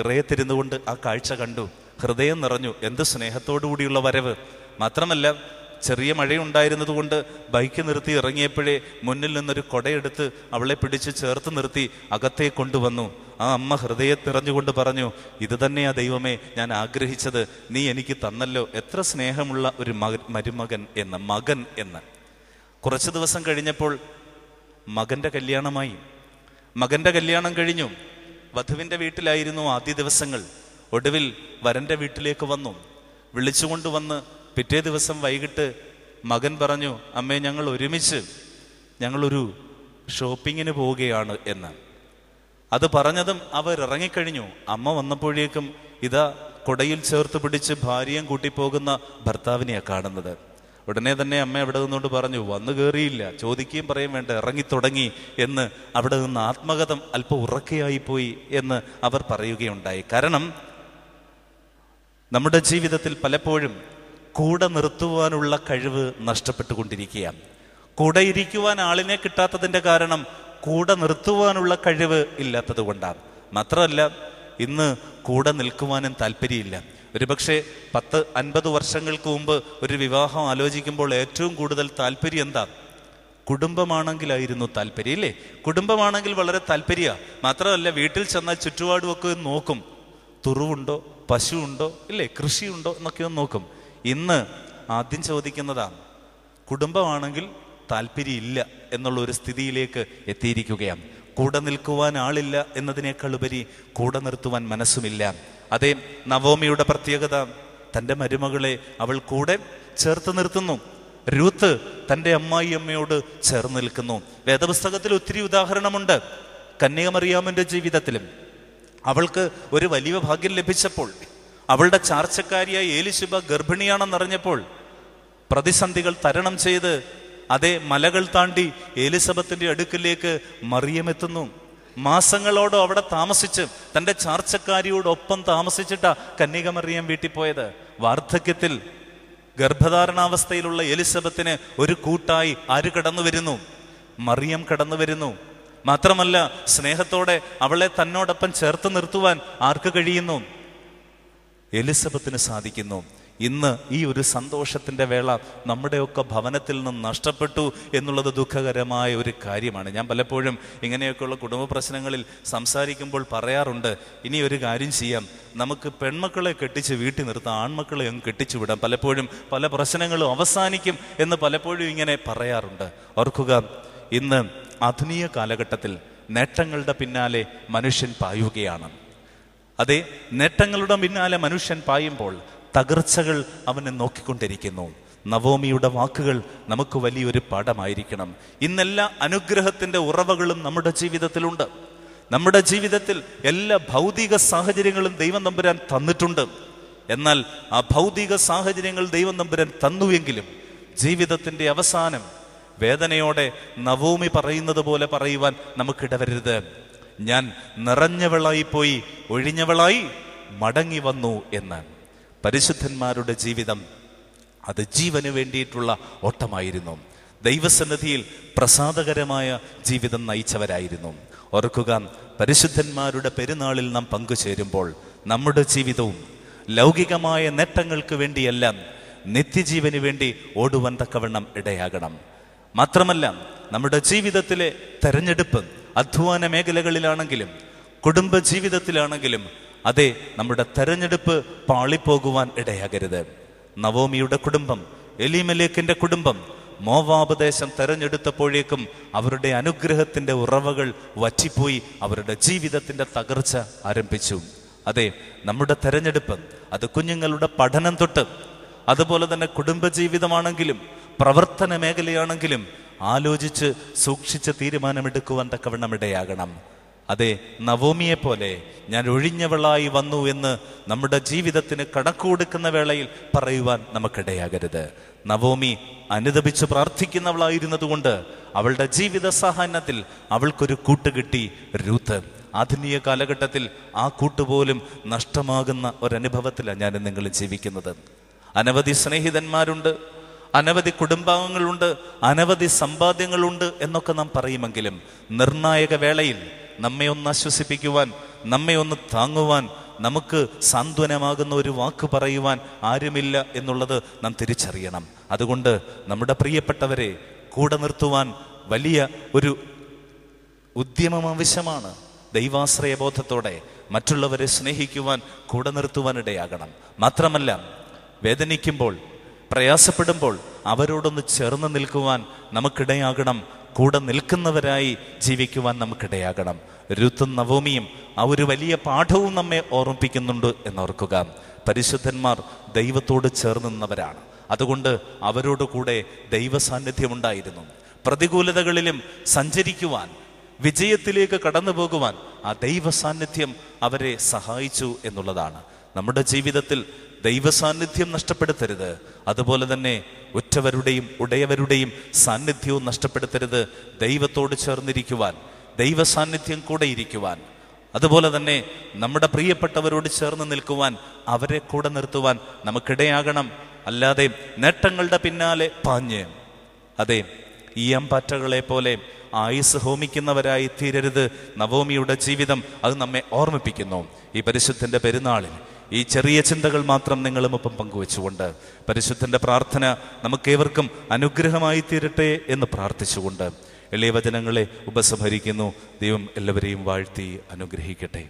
ഇറയത്തിരുന്നുകൊണ്ട് ആ കാഴ്ച കണ്ടു ഹൃദയം നിറഞ്ഞു എന്ത് സ്നേഹത്തോടു കൂടിയുള്ള വരവ് മാത്രമല്ല ചെറിയ മഴയുണ്ടായിരുന്നത് കൊണ്ട് ബൈക്ക് നിർത്തി ഇറങ്ങിയപ്പോഴേ മുന്നിൽ നിന്നൊരു കൊടയെടുത്ത് അവളെ പിടിച്ച് ചേർത്ത് നിർത്തി അകത്തേ കൊണ്ടുവന്നു ആ അമ്മ ഹൃദയം നിറഞ്ഞുകൊണ്ട് പറഞ്ഞു ഇത് തന്നെയാ ദൈവമേ ഞാൻ ആഗ്രഹിച്ചത് നീ എനിക്ക് തന്നല്ലോ എത്ര സ്നേഹമുള്ള ഒരു മരുമകൻ എന്ന് മകൻ എന്ന് കുറച്ച് ദിവസം കഴിഞ്ഞപ്പോൾ മകന്റെ കല്യാണമായി മകന്റെ കല്യാണം കഴിഞ്ഞു വധുവിൻ്റെ വീട്ടിലായിരുന്നു ആദ്യ ദിവസങ്ങൾ ഒടുവിൽ വരൻ്റെ വീട്ടിലേക്ക് വന്നു വിളിച്ചുകൊണ്ടുവന്ന് പിറ്റേ ദിവസം വൈകിട്ട് മകൻ പറഞ്ഞു അമ്മേ ഞങ്ങൾ ഒരുമിച്ച് ഞങ്ങളൊരു ഷോപ്പിങ്ങിന് പോവുകയാണ് എന്ന് അത് പറഞ്ഞതും അവർ ഇറങ്ങിക്കഴിഞ്ഞു അമ്മ വന്നപ്പോഴേക്കും ഇതാ കൊടയിൽ ചേർത്ത് പിടിച്ച് ഭാര്യയും കൂട്ടിപ്പോകുന്ന ഭർത്താവിനെയാണ് കാണുന്നത് ഉടനെ തന്നെ അമ്മ അവിടെ നിന്നുകൊണ്ട് പറഞ്ഞു വന്നു കയറിയില്ല ചോദിക്കുകയും പറയും വേണ്ട തുടങ്ങി എന്ന് അവിടെ നിന്ന് ആത്മകഥം അല്പം ഉറക്കെയായിപ്പോയി എന്ന് അവർ പറയുകയുണ്ടായി കാരണം നമ്മുടെ ജീവിതത്തിൽ പലപ്പോഴും കൂടെ നിർത്തുവാനുള്ള കഴിവ് നഷ്ടപ്പെട്ടുകൊണ്ടിരിക്കുകയാണ് കൂടെ ഇരിക്കുവാൻ ആളിനെ കിട്ടാത്തതിൻ്റെ കാരണം കൂടെ നിർത്തുവാനുള്ള കഴിവ് ഇല്ലാത്തത് കൊണ്ടാണ് മാത്രമല്ല ഇന്ന് കൂടെ നിൽക്കുവാനും താല്പര്യമില്ല ഒരുപക്ഷെ പത്ത് അൻപത് വർഷങ്ങൾക്ക് മുമ്പ് ഒരു വിവാഹം ആലോചിക്കുമ്പോൾ ഏറ്റവും കൂടുതൽ താല്പര്യം എന്താ കുടുംബമാണെങ്കിലായിരുന്നു താല്പര്യം ഇല്ലേ കുടുംബമാണെങ്കിൽ വളരെ താല്പര്യമാണ് മാത്രമല്ല വീട്ടിൽ ചെന്നാൽ ചുറ്റുപാടുമൊക്കെ നോക്കും തുറവുണ്ടോ പശുവുണ്ടോ ഉണ്ടോ ഇല്ലേ കൃഷിയുണ്ടോ എന്നൊക്കെ ഒന്ന് നോക്കും ഇന്ന് ആദ്യം ചോദിക്കുന്നതാണ് കുടുംബമാണെങ്കിൽ താല്പര്യമില്ല എന്നുള്ള ഒരു സ്ഥിതിയിലേക്ക് എത്തിയിരിക്കുകയാണ് കൂടെ നിൽക്കുവാൻ ആളില്ല എന്നതിനേക്കാൾ ഉപരി കൂടെ നിർത്തുവാൻ മനസ്സുമില്ല അതേ നവോമിയുടെ പ്രത്യേകത തൻ്റെ മരുമകളെ അവൾ കൂടെ ചേർത്ത് നിർത്തുന്നു രൂത്ത് തൻ്റെ അമ്മയോട് ചേർന്ന് നിൽക്കുന്നു വേദപുസ്തകത്തിൽ ഒത്തിരി ഉദാഹരണമുണ്ട് കന്യകമറിയാമൻ്റെ ജീവിതത്തിലും അവൾക്ക് ഒരു വലിയ ഭാഗ്യം ലഭിച്ചപ്പോൾ അവളുടെ ചാർച്ചക്കാരിയായ ഏലിശുബ ഗർഭിണിയാണെന്നറിഞ്ഞപ്പോൾ പ്രതിസന്ധികൾ തരണം ചെയ്ത് അതേ മലകൾ താണ്ടി ഏലിസബത്തിന്റെ അടുക്കിലേക്ക് മറിയമെത്തുന്നു മാസങ്ങളോടോ അവിടെ താമസിച്ച് തൻ്റെ ചാർച്ചക്കാരിയോടൊപ്പം താമസിച്ചിട്ടാ മറിയം വീട്ടിൽ പോയത് വാർദ്ധക്യത്തിൽ ഗർഭധാരണാവസ്ഥയിലുള്ള എലിസബത്തിന് ഒരു കൂട്ടായി ആര് കടന്നു വരുന്നു മറിയം കടന്നു വരുന്നു മാത്രമല്ല സ്നേഹത്തോടെ അവളെ തന്നോടൊപ്പം ചേർത്ത് നിർത്തുവാൻ ആർക്ക് കഴിയുന്നു എലിസബത്തിന് സാധിക്കുന്നു ഇന്ന് ഈ ഒരു സന്തോഷത്തിൻ്റെ വേള നമ്മുടെയൊക്കെ ഭവനത്തിൽ നിന്ന് നഷ്ടപ്പെട്ടു എന്നുള്ളത് ദുഃഖകരമായ ഒരു കാര്യമാണ് ഞാൻ പലപ്പോഴും ഇങ്ങനെയൊക്കെയുള്ള കുടുംബ പ്രശ്നങ്ങളിൽ സംസാരിക്കുമ്പോൾ പറയാറുണ്ട് ഇനി ഒരു കാര്യം ചെയ്യാം നമുക്ക് പെൺമക്കളെ കെട്ടിച്ച് വീട്ടിൽ നിർത്താം ആൺമക്കളെ അങ്ങ് കെട്ടിച്ചു വിടാം പലപ്പോഴും പല പ്രശ്നങ്ങളും അവസാനിക്കും എന്ന് പലപ്പോഴും ഇങ്ങനെ പറയാറുണ്ട് ഓർക്കുക ഇന്ന് ആധുനിക കാലഘട്ടത്തിൽ നേട്ടങ്ങളുടെ പിന്നാലെ മനുഷ്യൻ പായുകയാണ് അതെ നേട്ടങ്ങളുടെ പിന്നാലെ മനുഷ്യൻ പായുമ്പോൾ തകർച്ചകൾ അവനെ നോക്കിക്കൊണ്ടിരിക്കുന്നു നവോമിയുടെ വാക്കുകൾ നമുക്ക് വലിയൊരു പാഠമായിരിക്കണം ഇന്നെല്ലാ അനുഗ്രഹത്തിൻ്റെ ഉറവകളും നമ്മുടെ ജീവിതത്തിലുണ്ട് നമ്മുടെ ജീവിതത്തിൽ എല്ലാ ഭൗതിക സാഹചര്യങ്ങളും ദൈവം നമ്പുരാൻ തന്നിട്ടുണ്ട് എന്നാൽ ആ ഭൗതിക സാഹചര്യങ്ങൾ ദൈവം നമ്പുരാൻ തന്നുവെങ്കിലും ജീവിതത്തിൻ്റെ അവസാനം വേദനയോടെ നവോമി പറയുന്നത് പോലെ പറയുവാൻ നമുക്കിടവരുത് ഞാൻ നിറഞ്ഞവളായിപ്പോയി ഒഴിഞ്ഞവളായി മടങ്ങി വന്നു എന്ന് പരിശുദ്ധന്മാരുടെ ജീവിതം അത് ജീവന് വേണ്ടിയിട്ടുള്ള ഓട്ടമായിരുന്നു ദൈവസന്നിധിയിൽ പ്രസാദകരമായ ജീവിതം നയിച്ചവരായിരുന്നു ഓർക്കുക പരിശുദ്ധന്മാരുടെ പെരുന്നാളിൽ നാം പങ്കുചേരുമ്പോൾ നമ്മുടെ ജീവിതവും ലൗകികമായ നേട്ടങ്ങൾക്ക് വേണ്ടിയല്ല നിത്യജീവന് വേണ്ടി ഓടുവാൻ തക്കവണ്ണം ഇടയാകണം മാത്രമല്ല നമ്മുടെ ജീവിതത്തിലെ തെരഞ്ഞെടുപ്പ് അധ്വാന മേഖലകളിലാണെങ്കിലും കുടുംബ ജീവിതത്തിലാണെങ്കിലും അതെ നമ്മുടെ തെരഞ്ഞെടുപ്പ് പാളിപ്പോകുവാൻ ഇടയാകരുത് നവോമിയുടെ കുടുംബം എലിമലേക്കിന്റെ കുടുംബം മോവാപദേശം തെരഞ്ഞെടുത്തപ്പോഴേക്കും അവരുടെ അനുഗ്രഹത്തിന്റെ ഉറവകൾ വറ്റിപ്പോയി അവരുടെ ജീവിതത്തിന്റെ തകർച്ച ആരംഭിച്ചു അതെ നമ്മുടെ തെരഞ്ഞെടുപ്പ് അത് കുഞ്ഞുങ്ങളുടെ പഠനം തൊട്ട് അതുപോലെ തന്നെ കുടുംബജീവിതമാണെങ്കിലും പ്രവർത്തന മേഖലയാണെങ്കിലും ആലോചിച്ച് സൂക്ഷിച്ച് തീരുമാനമെടുക്കുവാൻ തക്കവണ്ണം ഇടയാകണം അതെ നവോമിയെ പോലെ ഞാൻ ഒഴിഞ്ഞവളായി വന്നു എന്ന് നമ്മുടെ ജീവിതത്തിന് കണക്കുകൊടുക്കുന്ന വേളയിൽ പറയുവാൻ നമുക്കിടയാകരുത് നവോമി അനുദപിച്ച് പ്രാർത്ഥിക്കുന്നവളായിരുന്നതുകൊണ്ട് അവളുടെ ജീവിത സഹനത്തിൽ അവൾക്കൊരു കൂട്ട് കിട്ടി രൂത്ത് ആധുനിക കാലഘട്ടത്തിൽ ആ കൂട്ടുപോലും നഷ്ടമാകുന്ന ഒരനുഭവത്തിലാണ് ഞാൻ നിങ്ങൾ ജീവിക്കുന്നത് അനവധി സ്നേഹിതന്മാരുണ്ട് അനവധി കുടുംബാംഗങ്ങളുണ്ട് അനവധി സമ്പാദ്യങ്ങളുണ്ട് എന്നൊക്കെ നാം പറയുമെങ്കിലും നിർണായക വേളയിൽ നമ്മെ ഒന്ന് ആശ്വസിപ്പിക്കുവാൻ നമ്മെ ഒന്ന് താങ്ങുവാൻ നമുക്ക് സാന്ത്വനമാകുന്ന ഒരു വാക്ക് പറയുവാൻ ആരുമില്ല എന്നുള്ളത് നാം തിരിച്ചറിയണം അതുകൊണ്ട് നമ്മുടെ പ്രിയപ്പെട്ടവരെ കൂടെ നിർത്തുവാൻ വലിയ ഒരു ഉദ്യമം ആവശ്യമാണ് ദൈവാശ്രയബോധത്തോടെ മറ്റുള്ളവരെ സ്നേഹിക്കുവാൻ കൂടെ നിർത്തുവാനിടയാകണം മാത്രമല്ല വേദനിക്കുമ്പോൾ പ്രയാസപ്പെടുമ്പോൾ അവരോടൊന്ന് ചേർന്ന് നിൽക്കുവാൻ നമുക്കിടയാകണം കൂടെ നിൽക്കുന്നവരായി ജീവിക്കുവാൻ നമുക്കിടയാകണം രുത്തും നവോമിയും ആ ഒരു വലിയ പാഠവും നമ്മെ ഓർമ്മിപ്പിക്കുന്നുണ്ട് എന്നോർക്കുക പരിശുദ്ധന്മാർ ദൈവത്തോട് ചേർന്ന് നിന്നവരാണ് അതുകൊണ്ട് അവരോട് കൂടെ ദൈവസാന്നിധ്യം ഉണ്ടായിരുന്നു പ്രതികൂലതകളിലും സഞ്ചരിക്കുവാൻ വിജയത്തിലേക്ക് കടന്നു പോകുവാൻ ആ ദൈവ സാന്നിധ്യം അവരെ സഹായിച്ചു എന്നുള്ളതാണ് നമ്മുടെ ജീവിതത്തിൽ ദൈവസാന്നിധ്യം നഷ്ടപ്പെടുത്തരുത് അതുപോലെ തന്നെ ഒറ്റവരുടെയും ഉടയവരുടെയും സാന്നിധ്യവും നഷ്ടപ്പെടുത്തരുത് ദൈവത്തോട് ചേർന്നിരിക്കുവാൻ ദൈവ സാന്നിധ്യം കൂടെ ഇരിക്കുവാൻ അതുപോലെ തന്നെ നമ്മുടെ പ്രിയപ്പെട്ടവരോട് ചേർന്ന് നിൽക്കുവാൻ അവരെ കൂടെ നിർത്തുവാൻ നമുക്കിടയാകണം അല്ലാതെ നേട്ടങ്ങളുടെ പിന്നാലെ പാഞ്ഞ് അതെ അമ്പാറ്റകളെ പോലെ ആയുസ് ഹോമിക്കുന്നവരായി തീരരുത് നവോമിയുടെ ജീവിതം അത് നമ്മെ ഓർമ്മിപ്പിക്കുന്നു ഈ പരിശുദ്ധന്റെ പെരുന്നാളിൽ ഈ ചെറിയ ചിന്തകൾ മാത്രം നിങ്ങളുമൊപ്പം പങ്കുവെച്ചുകൊണ്ട് പരിശുദ്ധൻ്റെ പ്രാർത്ഥന നമുക്കേവർക്കും അനുഗ്രഹമായി തീരട്ടെ എന്ന് പ്രാർത്ഥിച്ചുകൊണ്ട് എളിയ വചനങ്ങളെ ഉപസംഹരിക്കുന്നു
ദൈവം എല്ലാവരെയും വാഴ്ത്തി അനുഗ്രഹിക്കട്ടെ